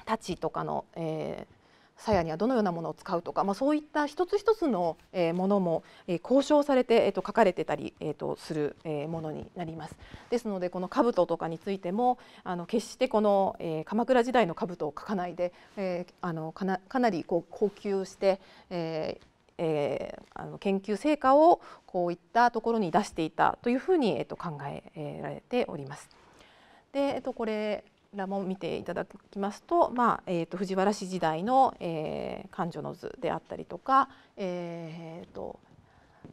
[SPEAKER 1] 太刀とかの、えー鞘にはどのようなものを使うとか、まあ、そういった一つ一つのものも交渉されて、えと書かれてたり、えとするものになります。ですのでこの兜とかについてもあの決してこの、え鎌倉時代の兜を書かないで、えあのかなかなりこう高級して、えーえあの研究成果をこういったところに出していたというふうに、えと考えられております。で、えとこれらも見ていただきますと,、まあえーと、藤原氏時代の、えー、官女の図であったりとか、えーと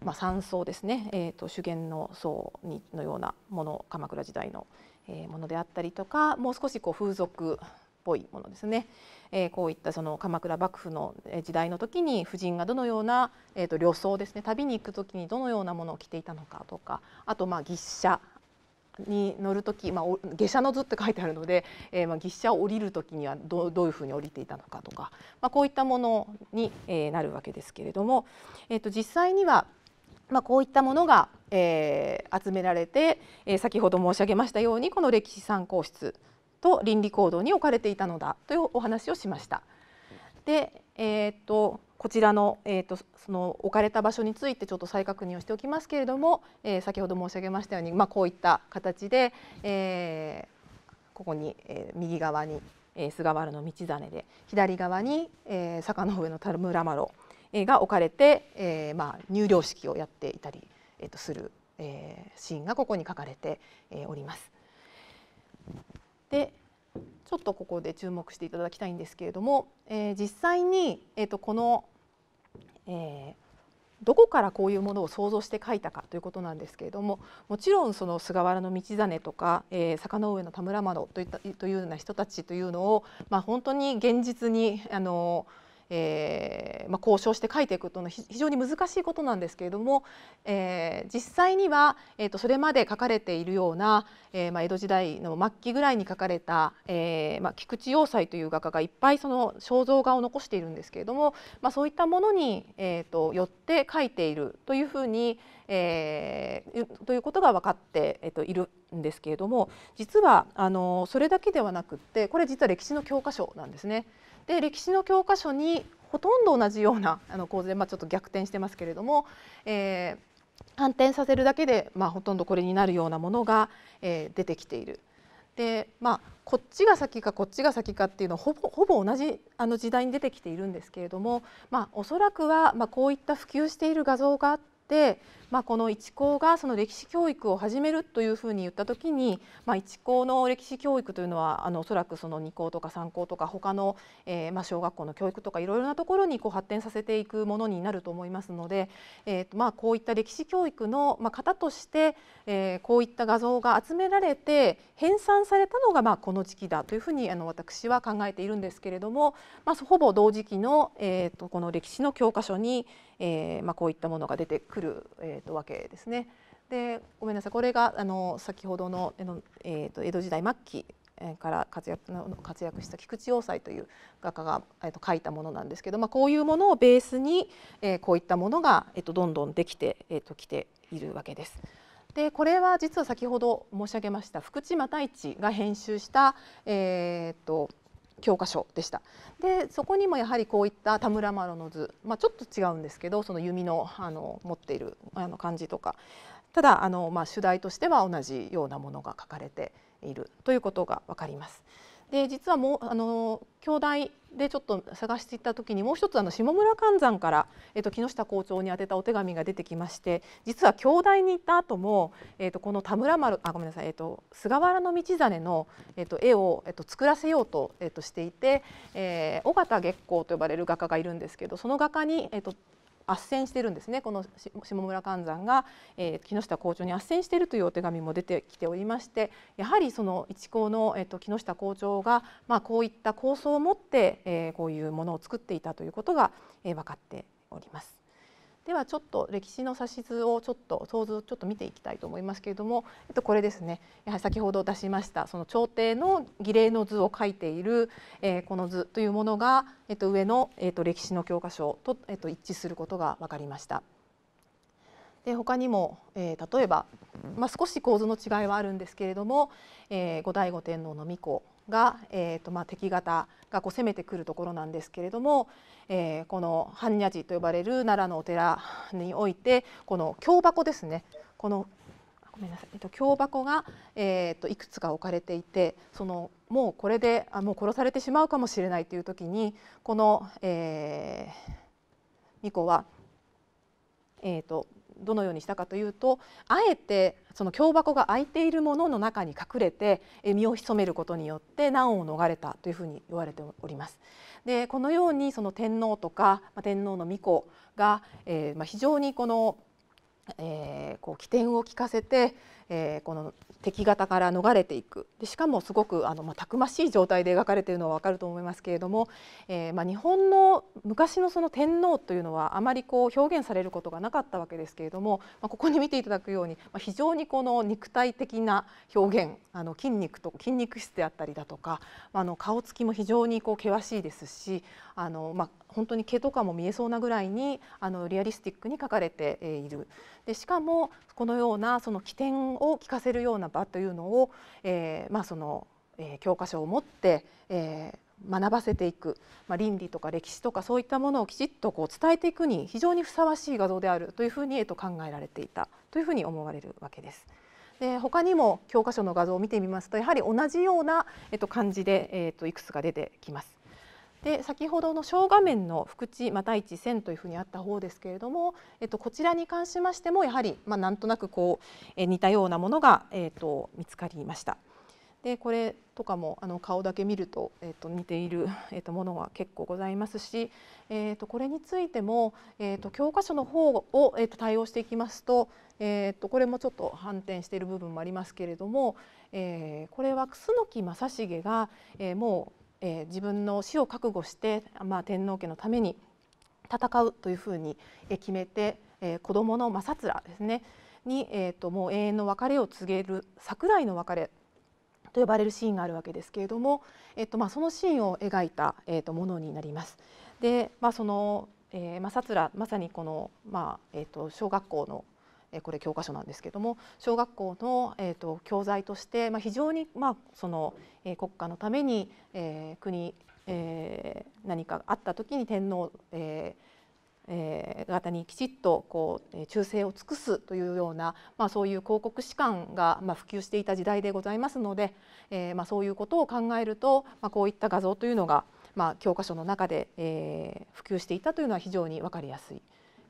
[SPEAKER 1] まあ、三層ですね、えーと、と主元の層にのようなもの鎌倉時代の、えー、ものであったりとかもう少しこう風俗っぽいものですね、えー、こういったその鎌倉幕府の時代の時に夫人がどのような、えーと、と旅装ですね旅に行く時にどのようなものを着ていたのかとかあとまあ牛車に乗る時、まあ、下車の図って書いてあるので、えー、まあ下車を降りる時にはどどういうふうに降りていたのかとか、まあ、こういったものに、えー、なるわけですけれども、えー、と実際には、まあ、こういったものが、えー、集められて、えー、先ほど申し上げましたようにこの歴史参考室と倫理行動に置かれていたのだというお話をしました。で、えーとこちらの,、えーと、その置かれた場所についてちょっと再確認をしておきますけれども、えー、先ほど申し上げましたように、まあ、こういった形で、えー、ここに、えー、右側に、えー、菅原の道真で左側に、えー、坂の上の田村麻呂が置かれて、えーまあ、入寮式をやっていたり、えー、とする、えー、シーンがここに書かれて、えー、おります。でちょっとここで注目していただきたいんですけれども、えー、実際に、えー、とこの、えー、どこからこういうものを想像して書いたかということなんですけれどももちろんその菅原道真とか、えー、坂上の田村窓といったというような人たちというのを、まあ、本当に現実にあのーえーまあ、交渉して書いていくというのは非常に難しいことなんですけれども、えー、実際には、えー、とそれまで書かれているような、えーまあ、江戸時代の末期ぐらいに書かれた、えーまあ、菊池要塞という画家がいっぱいその肖像画を残しているんですけれども、まあ、そういったものに、えーと、よって書いているというふうに、えー、ということが分かって、えーと、といるんですけれども実はあのそれだけではなくってこれ実は歴史の教科書なんですね。で歴史の教科書にほとんど同じようなあの構図で、まあ、ちょっと逆転してますけれども、えー、反転させるだけで、まあ、ほとんどこれになるようなものが、えー、出てきている。でまあ、こっちが先かこっちが先かっていうのはほぼほぼ同じあの時代に出てきているんですけれども、まあ、おそらくは、まあ、こういった普及している画像があって、まあ、この一高がその歴史教育を始めるというふうに言った時に、まあ、一高の歴史教育というのはあのおそらくその二高とか三高とか他の、えー、まあ小学校の教育とかいろいろなところにこう発展させていくものになると思いますので、えーとまあ、こういった歴史教育の、まあ、型として、えー、こういった画像が集められて編纂されたのが、まあ、この時期だというふうにあの私は考えているんですけれども、まあ、ほぼ同時期の、えー、とこの歴史の教科書に、えーまあ、こういったものが出てくる、えーえー、とわけですね。でごめんなさいこれがあの先ほどの、えー、と江戸時代末期から活躍の活躍した菊池要塞という画家が、えー、と書いたものなんですけど、まあ、こういうものをベースに、えー、こういったものが、えー、とどんどんできて、えー、ときているわけです。でこれは実は先ほど申し上げました福地又一が編集した、えーと教科書でしたでそこにもやはりこういった田村麻呂の図、まあ、ちょっと違うんですけどその弓のあの持っているあの感じとかただあの、まあ、主題としては同じようなものが書かれているということが分かります。で実はもうあの兄弟でちょっと探していった時にもう一つあの下村寛山から、えー、と木下校長に宛てたお手紙が出てきまして実は京大に行った後も、えー、とこの田村丸あごめんなさい、えー、と菅原道真の、えー、と絵を、えー、と作らせようと,、えー、としていて、えー、尾形月光と呼ばれる画家がいるんですけどその画家に、えー、と圧旋してるんですねこの下村寛山が、えー、木下校長に圧旋しているというお手紙も出てきておりましてやはりその一校の、えーと木下校長が、まあ、こういった構想を持って、えー、こういうものを作っていたということが、えー、分かっております。ではちょっと歴史の指図をちょっと想像をちょっと見ていきたいと思いますけれども、えっと、これですねやはり先ほど出しましたその朝廷の儀礼の図を書いている、えー、この図というものが、えっと、上の、えっと、歴史の教科書と、えっと、一致することが分かりました。で他にも、えー、例えば、まあ、少し構図の違いはあるんですけれども、えー、後醍醐天皇の御子が、えーとまあ、敵方がこう攻めてくるところなんですけれども、えー、この般若寺と呼ばれる奈良のお寺においてこの京箱ですねこのごめんなさい、えっと、京箱が、えーと、いくつか置かれていてそのもうこれであもう殺されてしまうかもしれないという時にこの、えー、巫女は、えーとどのようにしたかというとあえてその京箱が開いているものの中に隠れて身を潜めることによって難を逃れたというふうに言われております。でこのようにその天皇とか天皇の御子が、えーまあ、非常にこの、えー、こう起点を聞かせてえー、この敵方から逃れていくでしかもすごくあの、まあ、たくましい状態で描かれているのは分かると思いますけれども、えーまあ、日本の昔のその天皇というのはあまりこう表現されることがなかったわけですけれども、まあ、ここに見ていただくように、まあ、非常にこの肉体的な表現あの筋肉と筋肉質であったりだとか、まあ、の顔つきも非常にこう険しいですしあの、まあ、本当に毛とかも見えそうなぐらいにあのリアリスティックに描かれている。でしかもこのようなその起点を聞かせるような場というのを、えー、まあその、えー、教科書を持って、えー、学ばせていく、まあ、倫理とか歴史とかそういったものをきちっとこう伝えていくに非常にふさわしい画像であるというふうに、えっと、考えられていたというふうに思われるわけです。で他にも教科書の画像を見てみますとやはり同じような、えっと、感じで、えっと、いくつか出てきます。で先ほどの小画面の福地また一線というふうにあった方ですけれども、えっと、こちらに関しましてもやはり、まあ、なんとなくこう、え似たようなものが、えっと、見つかりました。でこれとかもあの顔だけ見ると,、えー、と似ている、えー、とものは結構ございますし、えー、とこれについても、えー、と教科書の方を、えー、と対応していきますと,、えー、とこれもちょっと反転している部分もありますけれども、えー、これは楠木正成が、えー、もうえー、自分の死を覚悟して、まあ、天皇家のために戦うというふうに決めて、えー、子どもの政面ですねに、えーと、もう永遠の別れを告げる桜井の別れと呼ばれるシーンがあるわけですけれども、えーとまあ、そのシーンを描いた、えーと、ものになります。でまあ、そのえー、正面まさにこの、まあえーと小学校のこれ教科書なんですけども小学校の、えーと、と教材として、まあ、非常に、まあ、その、えー、国家のために、えー、国、えー、何かあった時に天皇、えーえー、方にきちっとこう忠誠を尽くすというような、まあ、そういう広告士官が、まあ、普及していた時代でございますので、えーまあ、そういうことを考えると、まあ、こういった画像というのが、まあ、教科書の中で、えー、普及していたというのは非常に分かりやすい、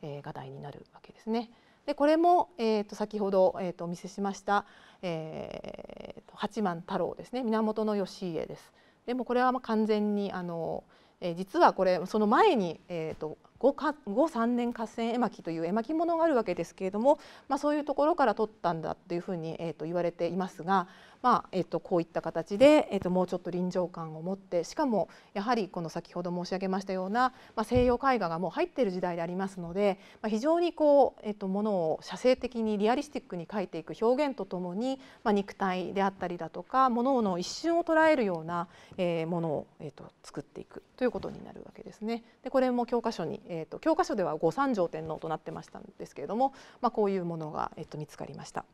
[SPEAKER 1] えー、画題になるわけですね。でこれも、えー、と先ほど、えー、とお見せしました、えー、と八幡太郎ですね源義家です。でもこれはまあ完全にあの、えー、実はこれその前に、えー、と五か年合戦絵巻という絵巻物があるわけですけれども、まあ、そういうところから取ったんだというふうに、えー、と言われていますが、まあえー、とこういった形で、えー、ともうちょっと臨場感を持ってしかもやはりこの先ほど申し上げましたような、まあ、西洋絵画がもう入っている時代でありますので、まあ、非常にこう、えー、とものを写生的にリアリスティックに描いていく表現とともに、まあ、肉体であったりだとかものの一瞬を捉えるような、えー、ものを、えー、と作っていくということになるわけですね。でこれも教科書にえーと、教科書では御三条天皇となってましたんですけれども、まあ、こういうものが、えーと見つかりました。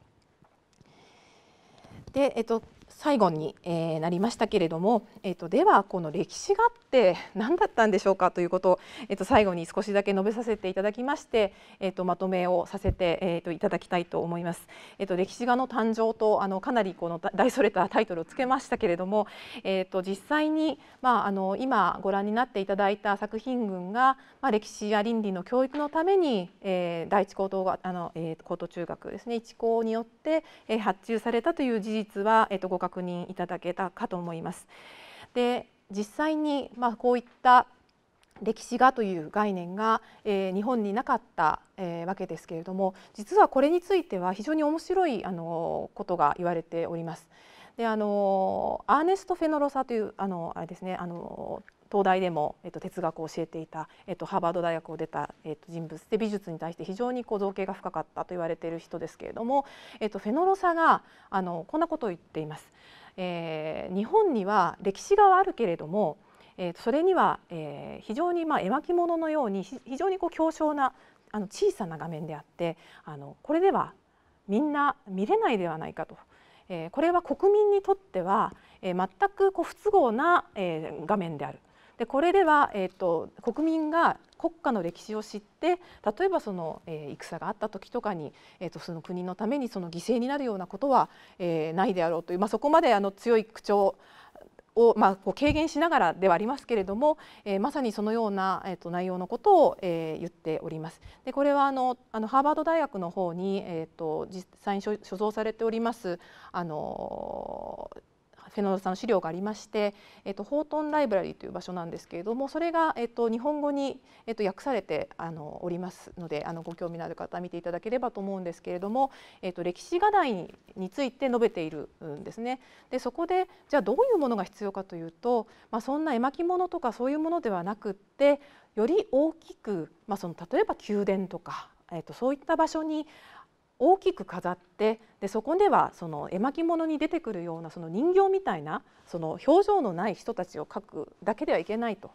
[SPEAKER 1] で、えっと、最後に、えー、なりましたけれども、えーと、ではこの歴史があって何だったんでしょうかということを、えーと、最後に少しだけ述べさせていただきまして、えーと、とまとめをさせて、えー、といただきたいと思います。えー、と歴史画の誕生とあのかなりこの大それたタイトルをつけましたけれども、えー、と実際に、まあ、あの今ご覧になっていただいた作品群が、まあ、歴史や倫理の教育のために、えー、第一高等があの、えー、高等中学ですね一高によって、えー、発注されたという事実は、えー、とご確認いただけたかと思います。で実際にまあこういった歴史画という概念が、えー、日本になかった、えー、わけですけれども実はこれについては非常に面白いあのことが言われております。であのアーネスト・フェノロサというあのあれですねあの東大でも、えっと、哲学を教えていた、えっと、ハーバード大学を出た、えっと、人物で美術に対して非常にこう造形が深かったと言われている人ですけれども、えっと、フェノロサがあのこんなことを言っています。えー、日本には歴史があるけれどもえー、それには、えー、非常にまあ絵巻物のように非常にこう強小なあの小さな画面であってあのこれではみんな見れないではないかと、えー、これは国民にとっては、えー、全くこう不都合な、えー、画面である。でこれでは、えーと、国民が国家の歴史を知って例えばその、えー、戦があった時とかに、えーと、その国のためにその犠牲になるようなことは、えー、ないであろうという、まあ、そこまであの強い口調を、まあ、こう軽減しながらではありますけれども、えー、まさにそのような、えーと、と内容のことを、えー、言っております。でこれはあのあのハーバード大学の方に、えー、と実際に所蔵されておりますあのーフェノさんの資料がありまして、えっと、ホートンライブラリーという場所なんですけれどもそれが、えっと、日本語に、えっと、訳されてあのおりますのであのご興味のある方見ていただければと思うんですけれども、えっと、歴史画題について述べているんですね。でそこでじゃあどういうものが必要かというと、まあ、そんな絵巻物とかそういうものではなくってより大きく、まあ、その例えば宮殿とか、えっと、そういった場所に大きく飾ってでそこではその絵巻物に出てくるようなその人形みたいなその表情のない人たちを描くだけではいけないと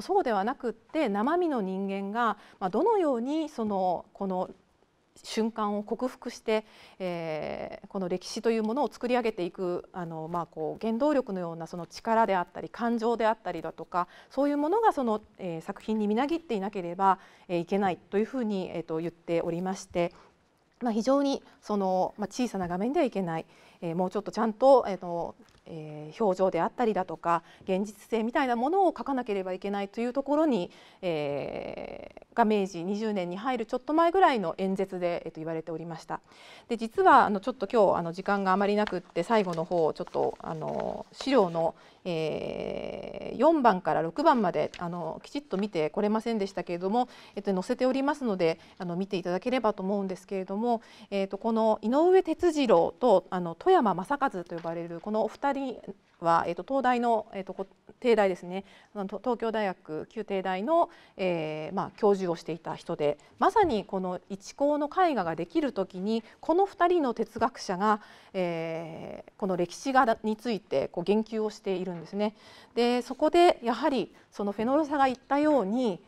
[SPEAKER 1] そうではなくって生身の人間がどのようにそのこの瞬間を克服して、えー、この歴史というものを作り上げていくあの、まあ、こう原動力のようなその力であったり感情であったりだとかそういうものがその、えー、作品にみなぎっていなければ、えー、いけないというふうに、えー、と言っておりましてまあ、非常にその、まあ、小さな画面ではいけない、えー、もうちょっとちゃんと、えー、のえー、表情であったりだとか現実性みたいなものを書かなければいけないというところに、えー、が明治20年に入るちょっと前ぐらいの演説で、えー、と言われておりました。で実はあのちょっと今日あの時間があまりなくって最後の方ちょっとあの資料の、えー、4番から6番まであのきちっと見てこれませんでしたけれども、えー、と載せておりますのであの見ていただければと思うんですけれども、えー、とこの井上哲次郎とあの富山正和と呼ばれるこのお二人は、えーと、東大の、えーと、帝大ですね東京大学旧帝大の、えーまあ、教授をしていた人でまさにこの一高の絵画ができる時にこの2人の哲学者が、えー、この歴史画についてこう言及をしているんですね。でそこでやはりそのフェノロサが言ったように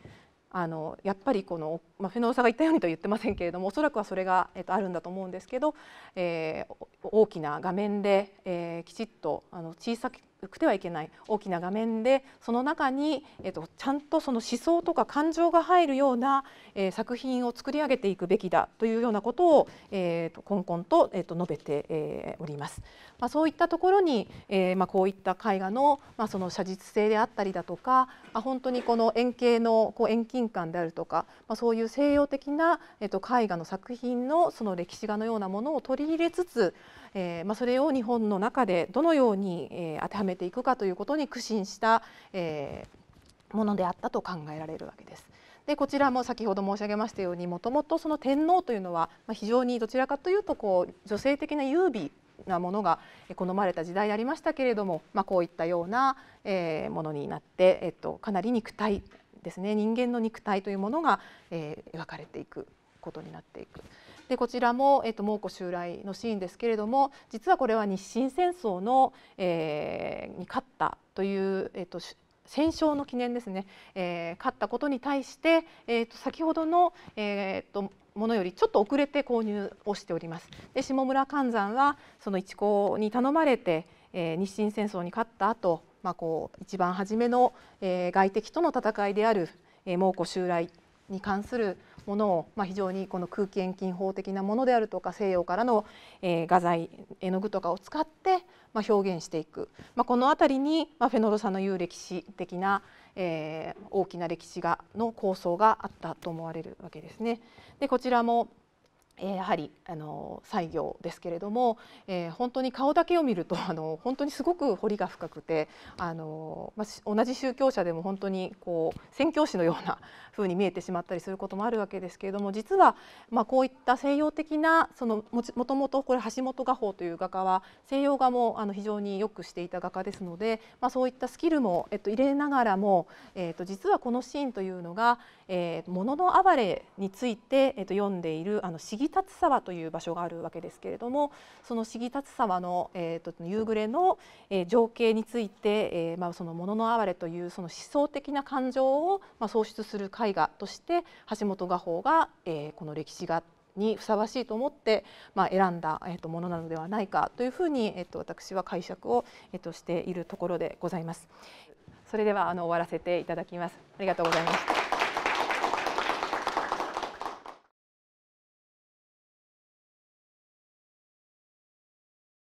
[SPEAKER 1] あのやっぱりこのまあ、フェノールさんが言ったようにと言ってませんけれどもおそらくはそれが、えっとあるんだと思うんですけど、えー、大きな画面で、えー、きちっとあの小さくてはいけない大きな画面でその中に、えっとちゃんとその思想とか感情が入るような、えー、作品を作り上げていくべきだというようなことを、えー、とこんこんと,、えー、と述べて、えー、おります。まあ、そういったところに、えーまあ、こういった絵画の,、まあその写実性であったりだとか、まあ、本当にこの円形のこう遠近感であるとか、まあ、そういうう西洋的な、えっと、絵画の作品のその歴史画のようなものを取り入れつつ、えーまあ、それを日本の中でどのように、えー、当てはめていくかということに苦心した、えー、ものであったと考えられるわけです。でこちらも先ほど申し上げましたようにもともとその天皇というのは非常にどちらかというとこう女性的な優美なものが好まれた時代ありましたけれども、まあ、こういったようなものになって、えっと、かなり肉体ですね人間の肉体というものが、えー、描かれていくことになっていく。でこちらも、えーと、蒙古襲来のシーンですけれども実はこれは日清戦争の、えー、に勝ったという、えーと、戦勝の記念ですね、えー、勝ったことに対して、えーと、先ほどの、えー、とものよりちょっと遅れて購入をしております。で下村寛山はその一行に頼まれて、え日清戦争に勝った後まあ、こう一番初めの、えー、外敵との戦いである、えー、猛襲来に関するものを、まあ、非常にこの空気遠近法的なものであるとか西洋からの、えー、画材絵の具とかを使って、まあ、表現していく、まあ、この辺りに、まあ、フェノロサの言う歴史的な、えー、大きな歴史がの構想があったと思われるわけですね。でこちらもえやはりあの採業ですけれども、えー、本当に顔だけを見ると あの本当にすごく彫りが深くてあの、まあ、同じ宗教者でも本当にこう宣教師のようなふう に見えてしまったりすることもあるわけですけれども実は、まあ、こういった西洋的なそのもともとこれ橋本画法という画家は西洋画もあの非常によくしていた画家ですので、まあ、そういったスキルも、えっと、入れながらも、えっと、実はこのシーンというのが「も、えー、の、の哀れ」について、えっと、読んでいるあの詩杉立沢という場所があるわけですけれどもその杉立沢の、えーと、夕暮れの、えー、情景について、えーまあ、その「ものの哀れ」というその思想的な感情を、まあ、創出する絵画として橋本画法が、えー、この歴史画にふさわしいと思って、まあ、選んだ、えーと、ものなのではないかというふうに、えーと、と私は解釈を、えー、としているところでございます。それではあの終わらせていただきます。ありがとうございました。